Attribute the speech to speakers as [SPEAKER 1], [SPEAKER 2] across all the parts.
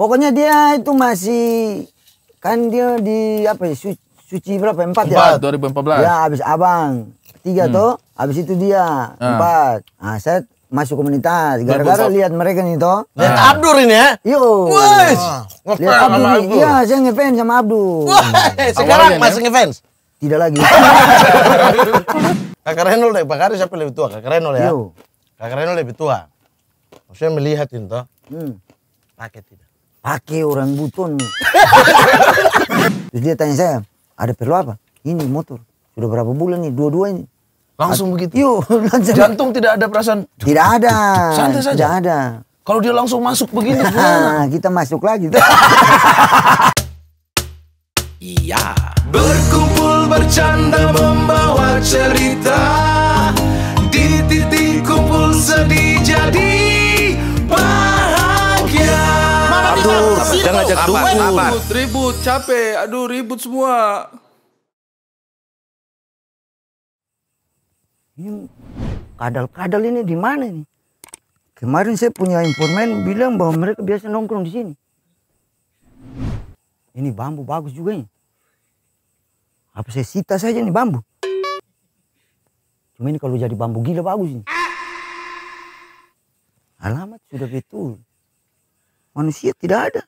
[SPEAKER 1] Pokoknya dia itu masih kan dia di apa ya suci, suci berapa empat, ya? empat ya? 2014. Ya habis abang tiga hmm. toh, habis itu dia hmm. empat. Nah, saya masuk komunitas gara-gara lihat mereka nih toh. Lihat ah. Abdur ini ya? Yo. Wes. Ah. Lihat Abdur. Iya, saya ngefans sama Abdur. Wes. Hmm. Sekarang masih ya? ngefans?
[SPEAKER 2] Tidak lagi. Kakak Renol deh, Pak siapa lebih tua? Kakak Renol ya? Yo. Kakak Renol lebih tua.
[SPEAKER 1] Maksudnya melihat ini toh.
[SPEAKER 2] Hmm. Pakai tidak?
[SPEAKER 1] pakai orang buton. Terus dia tanya saya, ada perlu apa? Ini motor, sudah berapa bulan nih? Dua-dua ini. Langsung begitu? Yuk langsung. Jantung tidak ada perasaan? Tidak ada. Santai saja? Tidak ada. Kalau dia langsung masuk begini Kita masuk lagi.
[SPEAKER 2] Iya. Berkumpul bercanda membawa cerita. ajak ribut, Ribut, ribut, capek. Aduh, ribut semua.
[SPEAKER 1] Ini kadal-kadal ini di mana nih? Kemarin saya punya informan bilang bahwa mereka biasa nongkrong di sini. Ini bambu bagus juga ini. Apa saya sita saja nih bambu? Cuma ini kalau jadi bambu gila bagus ini. Alamat sudah betul. Manusia tidak ada.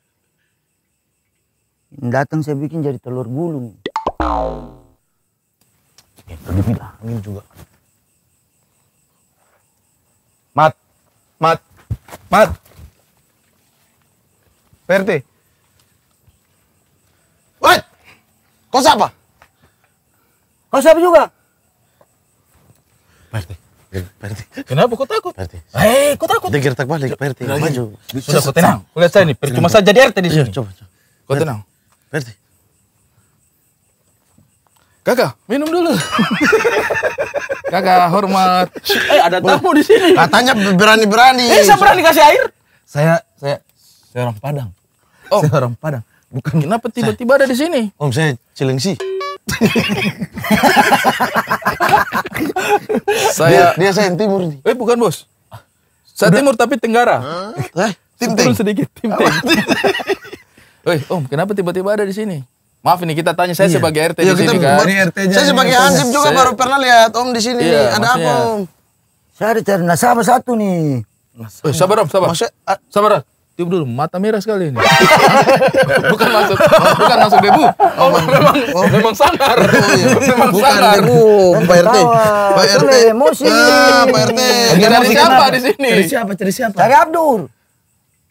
[SPEAKER 1] Datang saya bikin jadi telur gulung. Ini pergi ya, Angin juga.
[SPEAKER 2] Mat. Mat. Mat. PRT. What? Kau siapa? Kau siapa juga? PRT. PRT. Kenapa kau takut? PRT. Eh, kau takut? Dia gertak balik, PRT. Maju. Sudah kau tenang. Kau lihat saya ini, percuma saja di RT di iya, sini. Coba, coba. Kau tenang. Berarti. Kakak, minum dulu. Kakak, hormat. Eh, ada tamu di sini. Katanya berani-berani. Eh, saya berani kasih air? Saya, saya, saya orang Padang. Oh. Saya orang Padang. Bukan. Kenapa tiba-tiba ada di sini? Om, oh, saya Cilengsi. saya dia, dia saya timur nih. Eh bukan bos. Saya Udah. timur tapi Tenggara. Hah? Eh, tim teng. sedikit tim tim. Woi, Om, kenapa tiba-tiba ada di sini? Maaf ini kita tanya saya iya. sebagai RT iya, di sini kan. RT saya sebagai hansip iya, juga saya, baru pernah lihat Om di sini iya, Ada apa Om?
[SPEAKER 1] Saya dicari nasabah satu nih. Nasabah. Oh, sabar Om,
[SPEAKER 2] sabar. sabar. Tiup dulu, mata merah sekali ini. bukan masuk, bukan masuk debu. Oh, oh memang, oh. memang sangar. Oh, iya. memang bukan sangar. debu, Pak RT. Pak RT. Emosi. Nah, Pak RT. Cari siapa di sini? Cari siapa? Cari siapa? Cari Abdur.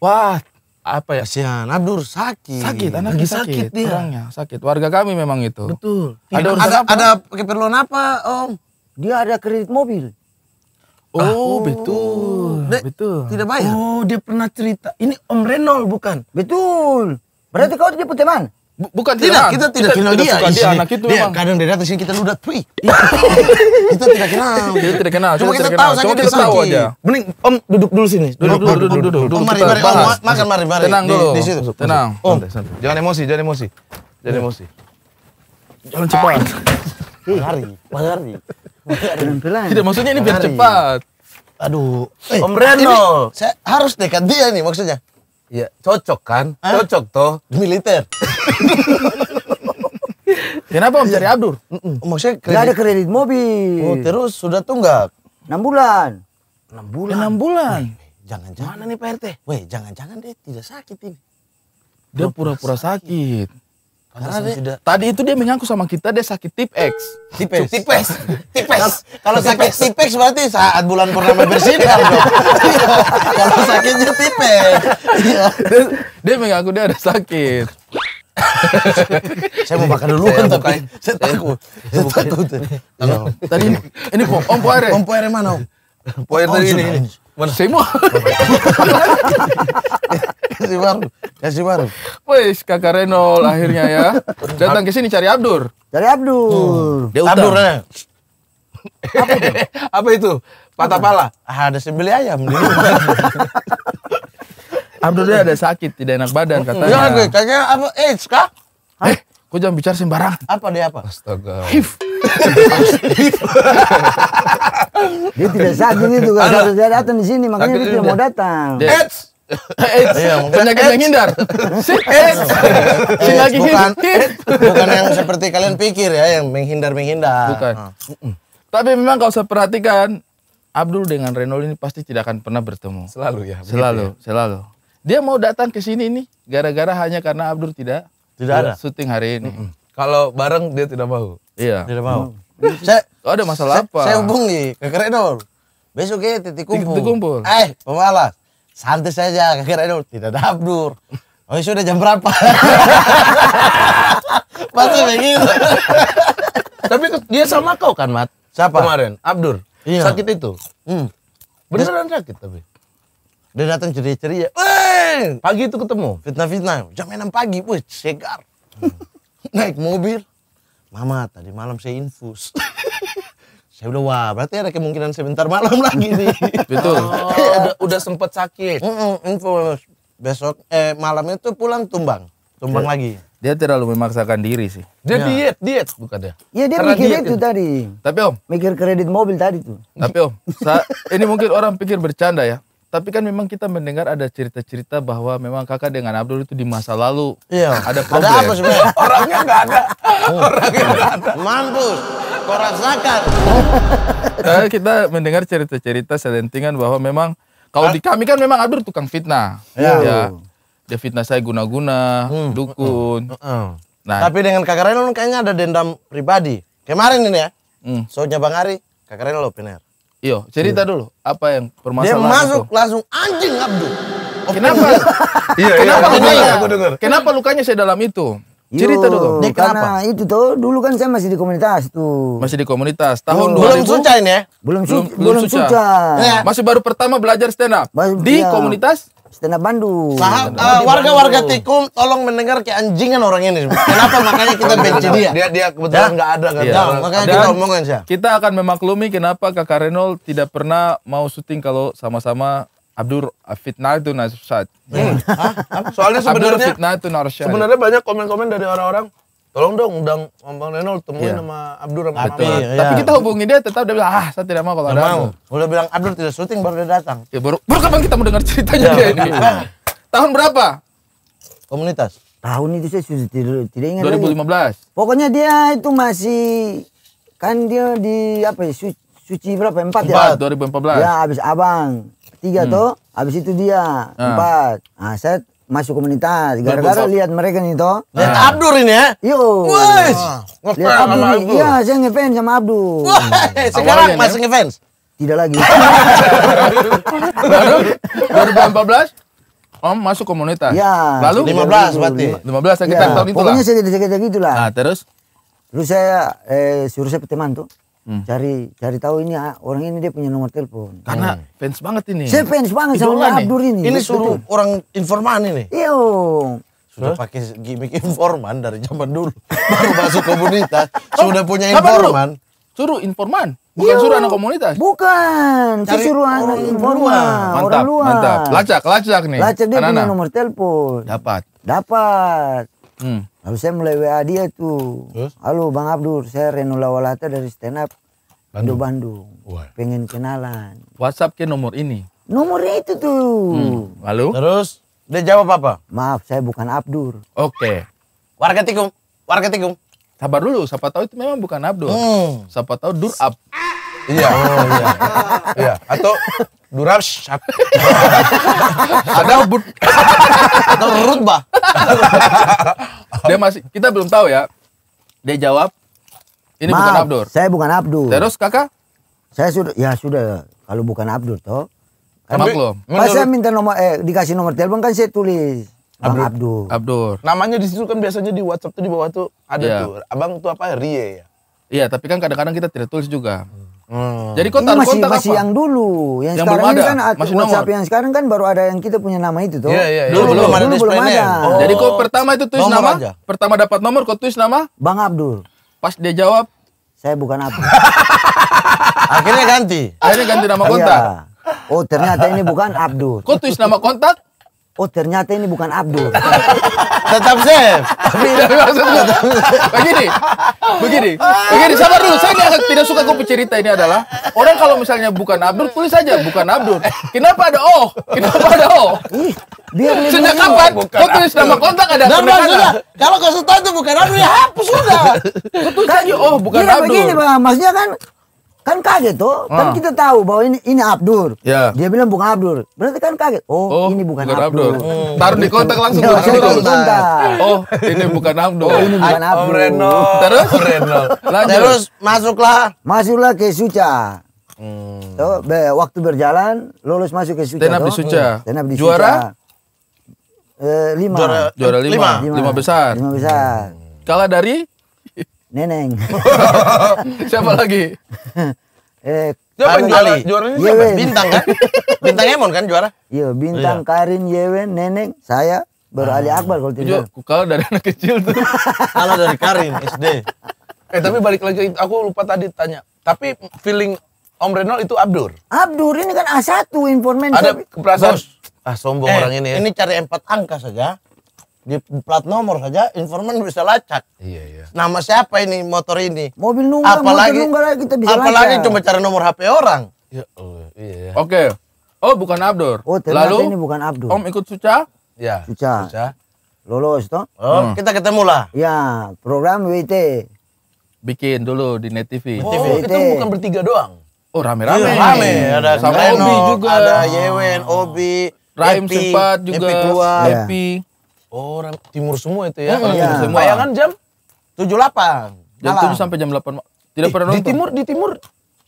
[SPEAKER 2] Wah, apa ya? Kasihan, Abdur sakit. Sakit, anaknya sakit, sakit dia. Orangnya sakit. Warga kami memang itu.
[SPEAKER 1] Betul. Ada ada, apa? ada keperluan apa, Om? Dia ada kredit mobil. Oh, ah, oh betul. De, betul. Tidak bayar. Oh, dia pernah cerita. Ini Om Renol bukan? Betul. Berarti kau dia teman? Bukan tidak, kita tidak kenal dia. Tidak dia anak itu dia, memang.
[SPEAKER 2] Kadang dia datang sini kita ludat, wih. Iya. kita tidak kenal. Kita tidak kenal. Cuma kita tahu saja kita tahu aja. Mending Om duduk dulu sini. Duduk dulu, duduk dulu, duduk. Om mari, mari, Om makan mari, mari. Tenang dulu. Di situ. Tenang. Om, jangan emosi, jangan emosi. Jangan iya. emosi. Jangan cepat. Hari, hari. hari. Tidak maksudnya ini biar cepat. Aduh, eh, Om Reno. Saya harus dekat dia nih maksudnya. Iya, cocok kan? Eh? Cocok toh. Militer.
[SPEAKER 1] Kenapa Om cari Abdur? Mm -mm. Maksudnya kredit? Gak ada kredit mobil. Oh, terus sudah tunggak? 6 bulan. 6 bulan? Ya, 6 bulan.
[SPEAKER 2] Jangan-jangan. Mana nih Pak Weh, jangan-jangan deh tidak sakit ini. Dia pura-pura sakit. Karena dia, tidak. tadi itu dia mengaku sama kita dia sakit X. X. Tip X. Tip X. Kalau sakit X berarti saat bulan purnama bersinar dong. Kalau sakitnya tip X. Iya. Dia, mengaku dia ada sakit. saya mau makan dulu kan tapi saya takut. Saya takut. Tadi iya. ini, ini Om Poire. Om Poire mana Om? Poire tadi ini. Mana? Semua. Kasih baru. Kasih baru. Wes, kakak Renol akhirnya ya. Datang ke sini cari Abdur.
[SPEAKER 1] Cari Abdur. Hmm. Dia Abdur. mana?
[SPEAKER 2] Eh. Apa itu? Apa itu? Patah pala. Ah, ada sembeli ayam. Abdur dia ada sakit, tidak enak badan katanya. Ya, kayaknya apa? AIDS kah? Eh, Kau jangan bicara sembarangan. Apa dia apa? Astaga.
[SPEAKER 1] HIV. dia tidak sakit itu kalau dia datang di sini makanya dia tidak mau datang.
[SPEAKER 2] AIDS. AIDS. Iya,
[SPEAKER 1] penyakit yang hindar. Si AIDS.
[SPEAKER 2] Si lagi bukan,
[SPEAKER 1] bukan yang seperti
[SPEAKER 2] kalian pikir ya yang menghindar-menghindar. Bukan. Ah. Tapi memang kalau saya perhatikan Abdul dengan Renol ini pasti tidak akan pernah bertemu. Selalu ya. Selalu, ya. selalu. Dia mau datang ke sini nih gara-gara hanya karena Abdul tidak tidak ada. Syuting hari ini. Mm -mm. Kalau bareng dia tidak mau. Iya. Tidak mau. Hmm. Saya oh, ada masalah saya, apa? Saya hubungi ke Kerenol. Besok ya titik kumpul. Titik kumpul. Eh, pemalas. Santai saja ke Kerenol, tidak ada Abdur. Oh, ya sudah jam berapa?
[SPEAKER 3] Pasti begitu.
[SPEAKER 2] Tapi dia sama kau kan, Mat? Siapa? Kemarin, Abdur. Iya. Sakit itu. Hmm. Beneran sakit tapi. Dia datang ceria-ceria. Wih, pagi itu ketemu. Fitnah-fitnah. Jam 6 pagi, wih, segar. Hmm. Naik mobil. Mama, tadi malam saya infus. saya udah, wah, berarti ada kemungkinan sebentar malam lagi nih. Betul. Oh, iya, udah, udah sempet sakit. infus. Besok, eh, malamnya tuh pulang tumbang. Tumbang dia, lagi. Dia terlalu memaksakan diri sih. Dia ya. diet, diet bukan dia.
[SPEAKER 1] ya dia Karena mikir diet itu tadi. Tapi om. Mikir kredit mobil tadi tuh.
[SPEAKER 2] Tapi om, ini mungkin orang pikir bercanda ya tapi kan memang kita mendengar ada cerita-cerita bahwa memang kakak dengan Abdul itu di masa lalu iya. ada problem. Ada apa sebenarnya? Orangnya nggak ada. Oh. Orangnya nggak ada. Mampus, kau rasakan. Nah, kita mendengar cerita-cerita selentingan bahwa memang kalau di kami kan memang Abdul tukang fitnah. Iya. Ya. Dia fitnah saya guna-guna, hmm. dukun. Hmm. Hmm. Nah. Tapi dengan kakak Reno kayaknya ada dendam pribadi. Kemarin ini ya, hmm. soalnya Bang Ari, kakak Reno lo pener. Iya, cerita iya. dulu apa yang permasalahan Dia masuk itu? langsung anjing Abdul. Oh, kenapa? Iya, iya, kenapa iya, lukanya? Aku dengar. Kenapa lukanya sedalam itu? Cerita dulu. Yo, kenapa? Karena
[SPEAKER 1] itu tuh dulu kan saya masih di komunitas tuh.
[SPEAKER 2] Masih di komunitas. Tahun Yo. 2000. Belum suca ini ya? Belum su belum, belum suca. Ya. Masih baru pertama belajar stand up. Mas, di ya. komunitas Stand up Bandung. Saha, uh, warga-warga Tikum tolong mendengar keanjingan orang ini. Kenapa makanya kita benci dia? Dia dia kebetulan ya? nggak ada kan. Iya. makanya Dan kita omongin sih. Kita akan memaklumi kenapa Kak Renol tidak pernah mau syuting kalau sama-sama Abdur fitnah itu saat. Hmm. Soalnya sebenarnya fitnah itu Sebenarnya banyak komen-komen dari orang-orang tolong dong undang Bang Renol temuin yeah. sama Abdur sama Tapi, Ya. Tapi kita hubungi dia tetap dia bilang, ah saya tidak mau kalau ada mau. Udah bilang Abdur tidak syuting baru dia datang. Ya baru, baru kapan kita mendengar ceritanya dia ini? Tahun berapa?
[SPEAKER 1] Komunitas. Tahun itu saya sudah tidak, tidak ingat 2015. Lagi. Pokoknya dia itu masih, kan dia di apa ya, suci, berapa? Empat, ya? Empat ya? 2014. Ya, habis abang. Tiga hmm. toh, habis itu dia. Ah. Empat. Nah, saya masuk komunitas gara-gara lihat mereka nih toh lihat nah. Abdur ini ya yo Wes. lihat Abdur iya saya ngefans sama Abdur sekarang masih ngefans tidak lagi
[SPEAKER 2] baru 2014 Om masuk komunitas. Ya. Lalu 15 berarti. 15 kita ya. tahun lah. Pokoknya sekitar
[SPEAKER 1] sekitar gitulah. Nah, terus terus saya eh, suruh saya teman tuh. Hmm. Cari cari tahu ini ah, orang ini dia punya nomor telepon. Karena hmm.
[SPEAKER 2] fans banget ini. Saya fans banget Idola sama Abdur ini. Ini suruh
[SPEAKER 1] Betul. orang informan ini. Iya.
[SPEAKER 2] Sudah pakai gimmick informan dari zaman dulu. Baru masuk komunitas, oh, sudah punya informan. Suruh informan. Bukan Yo, iya, suruh anak komunitas. Bukan, Cari suruh anak informan, mantap, orang luar. Mantap. Lacak,
[SPEAKER 1] lacak nih. Lacak dia anak punya nomor telepon. Dapat. Dapat. Hmm. Lalu saya mulai WA dia tuh. Terus? Halo Bang Abdur, saya Renu Lawalata dari stand up Bandung. Indo Bandung. Pengen kenalan.
[SPEAKER 2] WhatsApp ke nomor ini.
[SPEAKER 1] Nomor itu tuh. Hmm.
[SPEAKER 2] Lalu? Terus dia jawab apa? Maaf, saya bukan Abdur. Oke. Okay. Warga tikung, warga tikung. Sabar dulu, siapa tahu itu memang bukan Abdur. Hmm. Siapa tahu Dur Ab ah, Iya. Oh iya. iya. Atau durabs ada but atau rut bah dia masih kita belum tahu ya dia jawab
[SPEAKER 1] ini Maaf, bukan Abdur saya bukan Abdur terus kakak saya sudah ya sudah kalau bukan Abdur toh Kamu belum pas saya minta nomor eh dikasih nomor telepon kan saya tulis Abdur. Abdur. Abdur.
[SPEAKER 2] Namanya di situ kan biasanya di WhatsApp tuh di bawah tuh ada yeah. tuh. Abang tuh apa? Rie ya. Iya, tapi kan kadang-kadang kita tidak tulis juga. Hmm. Jadi kontak ini masih, kontak masih apa? yang
[SPEAKER 1] dulu, yang, yang sekarang ini kan masih WhatsApp nomor. yang sekarang kan baru ada yang kita punya nama itu tuh. Yeah, yeah, yeah. Dulu, dulu, belum ada. Dulu belum ada. Oh. Jadi kau
[SPEAKER 2] pertama itu tulis nomor nama, aja. pertama dapat nomor kau tulis nama? Bang Abdul. Pas dia jawab,
[SPEAKER 1] saya bukan Abdul. Akhirnya ganti. Akhirnya ganti nama iya. kontak. Iya. Oh ternyata ini bukan Abdul. Kau tulis nama kontak? oh ternyata ini bukan Abdul. Tetap safe. Tapi begini, begini, begini. Sabar dulu, saya
[SPEAKER 2] gak, tidak suka kau bercerita ini adalah orang kalau misalnya bukan Abdul tulis saja bukan Abdul. Kenapa ada oh? Kenapa ada oh? Dia dia Sejak kapan? Kau tulis nama kontak ada nama sudah.
[SPEAKER 1] Kalau kau setan itu bukan Abdul ya hapus sudah. Kau tulis saja oh bukan Abdul. Begini bang, masnya kan kan kaget tuh kan ah. kita tahu bahwa ini ini Abdur ya. dia bilang bukan Abdur berarti kan kaget oh, oh ini bukan, bukan Abdur, Abdur. Oh. taruh di kontak langsung ya, langsung Abdur. oh ini bukan Abdur oh ini bukan Abdur oh, Reno. terus Reno. Lanjut. terus masuklah masuklah ke Suca hmm. tuh, be, waktu berjalan lulus masuk ke Suca tenap di Suca tenap di Suca juara eh, lima juara, juara eh, lima. Lima. lima lima besar lima besar hmm. kalah dari Neneng. Siapa lagi? eh, Siapa yang juara, juaranya siapa? Bintang kan? Bintang Emon kan juara? Iya, Bintang, iya. Karin, Yewen, Neneng, saya, baru ah. Ali Akbar kalau tidak. Kalau dari anak kecil tuh. kalau dari Karin, SD. Eh tapi balik
[SPEAKER 2] lagi, aku lupa tadi tanya. Tapi feeling Om Renol itu Abdur?
[SPEAKER 1] Abdur, ini kan
[SPEAKER 2] A1 informan. Ada perasaan? Ah sombong eh, orang ini ya. Ini cari empat angka saja di plat nomor saja informan bisa lacak. Iya, iya. Nama siapa ini motor ini? Mobil nunggal, apalagi, mobil nunggal
[SPEAKER 1] kita bisa apalagi lacak. cuma cari
[SPEAKER 2] nomor HP orang.
[SPEAKER 1] Ya, oh, iya. iya. Oke. Okay. Oh, bukan Abdur. Oh, Lalu ini bukan Abdur. Om
[SPEAKER 2] ikut Suca?
[SPEAKER 1] Ya. Suca. Suca. Lolos toh? Oh, hmm. kita ketemu lah. Ya, program WT. Bikin
[SPEAKER 2] dulu di Net TV. Oh, WT. itu bukan bertiga doang. Oh, rame-rame. Rame. Iya, rame. Ada Sama Obi juga. Ada Yewen, Obi, Raim sempat juga. Epi keluar. Ya. Epi. Ya orang Oh, timur semua itu ya. Mm, orang iya. timur semua. Bayangan jam 78. Jam 7 sampai jam 8. Tidak eh, pernah nonton. Di timur di timur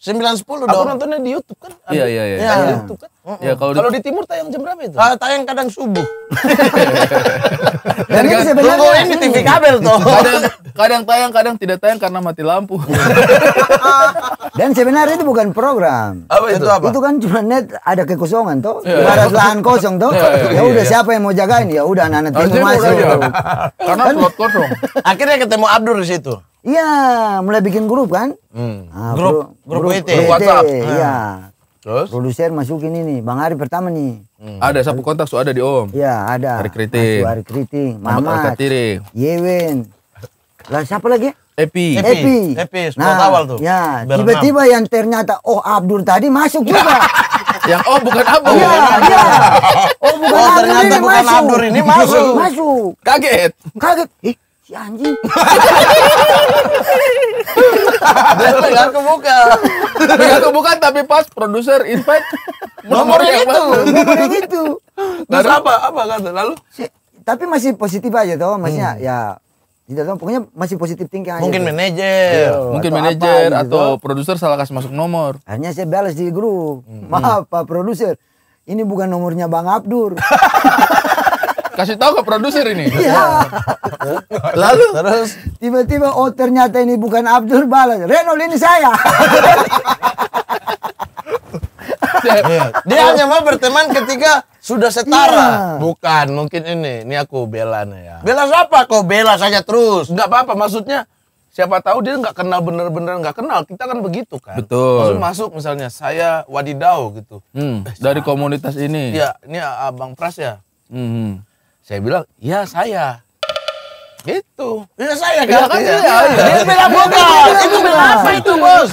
[SPEAKER 2] Sembilan sepuluh dong. Aku nontonnya di YouTube
[SPEAKER 1] kan. Iya iya iya.
[SPEAKER 2] Ya. YouTube kan. Mm Ya kalau di... di timur tayang jam berapa itu? Kalau tayang kadang subuh. Dan ini sebenarnya ini di TV kabel tuh. Kadang kadang tayang kadang tidak tayang karena mati lampu.
[SPEAKER 1] Dan sebenarnya itu bukan program. Apa itu, itu apa? Itu kan cuma net ada kekosongan tuh, Ya, ada lahan kosong tuh. Ya, ya, ya, udah iya. siapa yang mau jagain? Ya udah anak-anak timur masuk. Karena kan? slot kosong. Akhirnya ketemu Abdur di situ. Iya, mulai bikin grup kan? Hmm. Nah, grup, grup, grup, grup, grup WhatsApp. Iya. Hmm. Terus? Produser masukin ini, Bang Ari pertama nih. Hmm. Ada sapu kontak sudah ada di Om. Iya, ada. Hari kriting, Mas, hari kriting. Mama. Katiri. Yewen. Lah siapa lagi? Epi. Epi. Epi, Epi nah, awal tuh. Iya, tiba-tiba yang ternyata oh Abdur tadi masuk juga.
[SPEAKER 2] yang oh bukan Abdur. Iya,
[SPEAKER 1] iya. Oh bukan oh, Abdul ternyata ini bukan masuk. Abdur ini masuk. Masuk.
[SPEAKER 2] Kaget. Kaget. Ih, si anjing nggak kan? kebuka nggak kebuka tapi pas produser invite
[SPEAKER 1] nomor yang itu nomor yang
[SPEAKER 2] itu terus apa apa kata lalu si,
[SPEAKER 1] tapi masih positif aja toh maksudnya hmm. ya tidak tahu pokoknya masih positif tinggi aja mungkin manajer yeah. mungkin manajer gitu, atau, atau gitu. produser salah kasih masuk nomor akhirnya saya balas di grup hmm. maaf pak produser ini bukan nomornya bang Abdur Kasih tahu ke produser
[SPEAKER 2] ini. Iya.
[SPEAKER 1] Lalu terus tiba-tiba oh ternyata ini bukan Abdul balas. Renol ini saya. dia,
[SPEAKER 2] iya. hanya mau berteman
[SPEAKER 1] ketika sudah setara.
[SPEAKER 2] Iya. Bukan, mungkin ini. Ini aku bela nih ya. Bela siapa? Kau bela saja terus. Enggak apa-apa, maksudnya siapa tahu dia nggak kenal bener-bener nggak -bener kenal kita kan begitu kan betul masuk masuk misalnya saya wadidau gitu hmm, eh, dari komunitas ini Iya, ini abang pras ya hmm. hmm. Saya bilang, ya saya. Gitu. Ya saya kan? Ya, kan ya, iya. Dia bilang Itu bilang apa itu bos?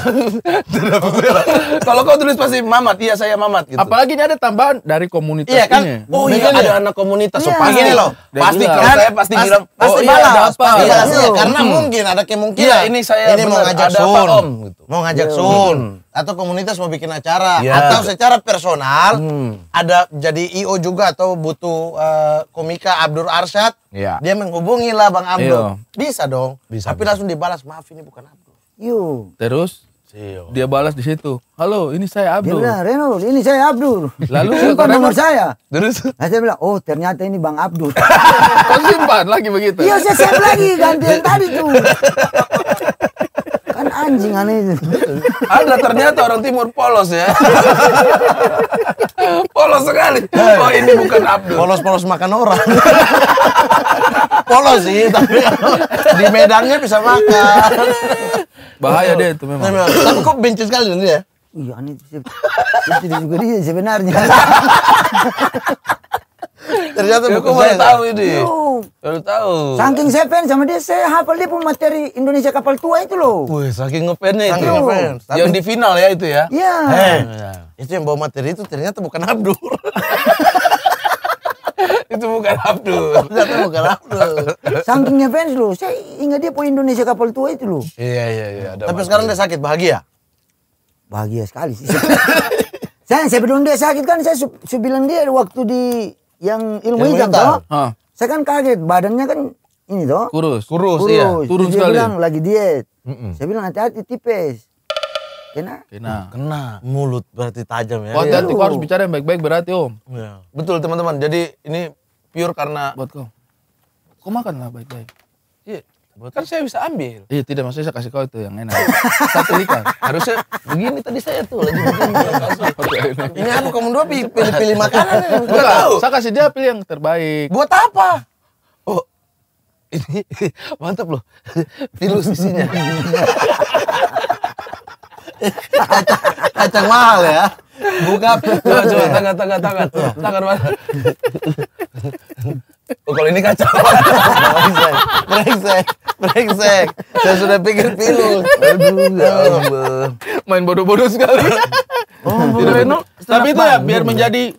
[SPEAKER 2] Kalau kau tulis pasti Mamat, iya saya Mamat gitu. Apalagi ini ada tambahan dari komunitas iya, kan? ini. Oh iya, ada ya? anak komunitas. Iya. Pasti ini loh. Pasti kalau saya pasti bilang, pasti oh, iya, apa Pasti iya. balas. Karena hmm. mungkin ada kemungkinan. ini saya ini mau ngajak Sun. Gitu. Mau ngajak Sun. Hmm atau komunitas mau bikin acara yeah. atau secara personal hmm. ada jadi IO juga atau butuh uh, komika Abdur Arsyad yeah. dia menghubungi lah Bang Abdur iya. bisa dong bisa, tapi bisa. langsung dibalas maaf ini bukan Abdur yuk terus iya. Dia balas di situ.
[SPEAKER 1] Halo, ini saya Abdul. Dia bilang, Reno, ini saya Abdul. Lalu simpan nomor saya. Terus? Nah, saya bilang, oh ternyata ini Bang Abdul. Kau simpan lagi begitu? Iya, saya simpan lagi gantian tadi tuh. anjing aneh
[SPEAKER 2] Anda ternyata orang timur polos ya polos sekali oh ini bukan Abdul polos-polos makan orang polos sih tapi di Medannya bisa makan
[SPEAKER 1] bahaya deh itu memang tapi kok benci sekali dia ya? iya aneh itu juga dia sebenarnya Ternyata ya, buku saya tahu ini.
[SPEAKER 2] Baru tahu. Saking
[SPEAKER 1] saya fan sama dia, saya hafal dia pun materi Indonesia kapal tua itu loh. Wih,
[SPEAKER 2] saking ngepennya itu. Ngepen. Yang di final ya itu ya. Iya. Hey, iya. Itu yang bawa materi itu ternyata bukan Abdur. itu bukan Abdul. Ternyata bukan Abdul. Saking
[SPEAKER 1] ngefans loh, saya ingat dia pun Indonesia kapal tua itu loh.
[SPEAKER 2] Iya, iya, iya. Tapi sekarang dia sakit, bahagia? Bahagia sekali sih.
[SPEAKER 1] Saya, saya bilang dia sakit kan, saya su bilang dia waktu di yang ilmu yang hitam, hitam. Toh, saya kan kaget badannya kan ini toh kurus kurus, kurus. iya turun dia sekali. bilang lagi diet mm -mm. saya bilang hati-hati tipes kena
[SPEAKER 2] kena kena mulut berarti tajam ya hati-hati oh, iya. harus bicara yang baik-baik berarti om ya. betul teman-teman jadi ini pure karena buat kau kau makanlah baik-baik iya Buat kan saya bisa ambil. Iya tidak maksudnya saya kasih kau itu yang enak. Satu ikan. Harusnya begini tadi saya tuh lagi begini. Ini aku kamu dua pilih-pilih makanan. Ya. Enggak tahu. Saya kasih dia pilih yang terbaik. Buat apa? Oh ini mantap loh filosofinya. kacang, kacang mahal ya. Buka iya. coba coba tangan tangan iya. tangan tangan tangan, Oh, kalau ini kacau. brengsek, brengsek, brengsek. Saya sudah pikir pilu. Aduh, ya Allah. Main bodoh-bodoh sekali. Oh, Tidak Reno. Tapi itu ya biar menjadi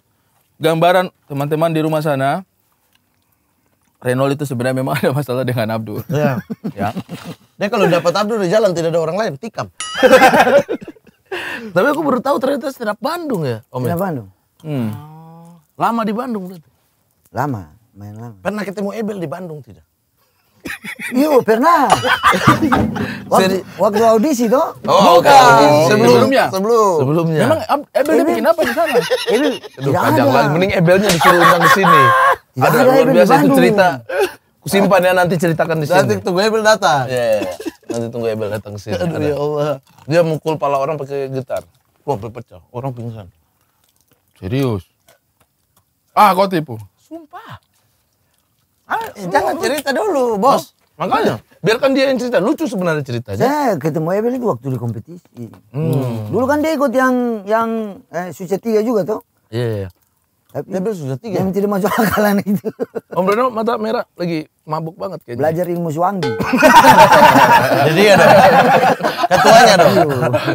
[SPEAKER 2] gambaran teman-teman di rumah sana. Renol itu sebenarnya memang ada masalah dengan Abdul. Ya. ya. Dia kalau dapat Abdul di jalan tidak ada orang lain, tikam.
[SPEAKER 1] Tapi aku baru tahu ternyata
[SPEAKER 2] setiap Bandung ya,
[SPEAKER 1] Om. Ya? Bandung. Hmm. Oh.
[SPEAKER 2] Lama di Bandung berarti.
[SPEAKER 1] Lama. Main
[SPEAKER 2] Pernah ketemu Ebel di
[SPEAKER 1] Bandung tidak? Iya pernah. waktu, waktu audisi toh? Oh, Okay. Sebelumnya. Sebelum. Sebelumnya. Memang Ebel dia bikin apa di sana? Ini tidak ada. Lagi.
[SPEAKER 2] Mending Ebelnya disuruh undang ke sini. Tidak ada, luar biasa itu cerita. Kusimpan ya nanti ceritakan di sini. Iya, iya, iya. Nanti tunggu Ebel datang. Iya. Yeah. Nanti tunggu Ebel datang ke sini. Aduh ya Allah. Dia mukul pala orang pakai gitar. Wah, pecah. Orang pingsan. Serius. Ah, kau tipu. Sumpah. Ah, eh,
[SPEAKER 1] jangan oh, cerita dulu, bos. makanya, biarkan dia yang cerita. Lucu sebenarnya ceritanya. Saya ketemu Ebel itu waktu di kompetisi. Hmm. Dulu kan dia ikut yang yang eh, suci tiga juga tuh. Iya, yeah. Iya. Tapi dia sudah tiga. Yang tidak masuk akal aneh itu.
[SPEAKER 2] Om Bruno mata merah
[SPEAKER 1] lagi mabuk banget kayaknya. Belajar ilmu suwangi. Jadi ya dong. Ketuanya dong.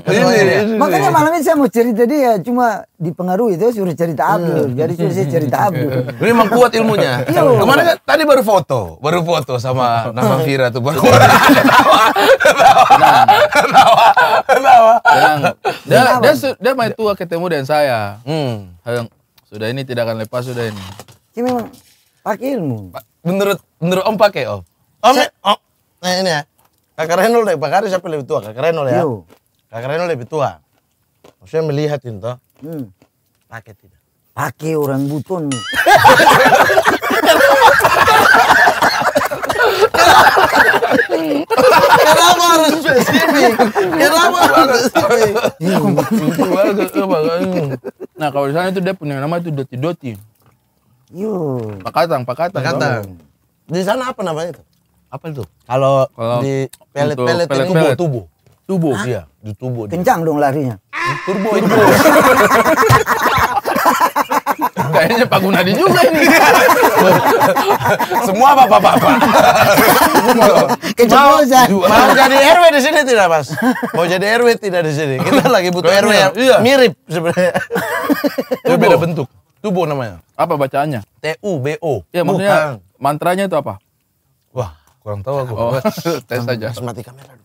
[SPEAKER 1] Ketuanya. Makanya malam ini saya mau cerita dia cuma dipengaruhi itu suruh cerita Abdul. Jadi suruh saya cerita Abdul. Ini emang kuat ilmunya. Kemana kan
[SPEAKER 2] tadi baru foto, baru foto sama nama Vira tuh baru. Ketawa.
[SPEAKER 1] Ketawa. Ketawa. Dia dia
[SPEAKER 2] dia main tua ketemu dengan saya. Hmm. Sudah ini tidak akan lepas sudah ini. Ini ya, memang pakai ilmu. Menurut menurut Om pakai Om. Om, Sa om nah ini ya. kak Renol lebih Pak Kari siapa lebih tua? kak Renol ya. kak Renol lebih tua. Maksudnya melihat ini toh. Hmm. Pakai tidak?
[SPEAKER 1] Pakai orang buton. Kenapa harus spesifik? Kenapa
[SPEAKER 3] harus spesifik?
[SPEAKER 2] Nah kalau di sana itu dia punya nama itu Doti Doti. Yo. Pakatang, Pakatang. Pakatang. Di sana apa namanya itu? Apa itu?
[SPEAKER 1] Kalau di pelet-pelet ini tubuh, tubuh. Tubuh, iya, di tubuh. Kencang dong larinya. Turbo, turbo. Kayaknya Pak Gunadi juga ini.
[SPEAKER 2] Semua bapak-bapak.
[SPEAKER 1] Mau, mau jadi
[SPEAKER 2] RW di sini tidak, Mas? Mau jadi RW tidak di sini? Kita lagi butuh RW yang iya. mirip sebenarnya. Itu beda bentuk. tubo namanya. Apa bacaannya? T U B O. Ya, maksudnya mantranya itu apa? Wah, kurang tahu aku. Oh. Tes saja. Mas mati kamera dulu.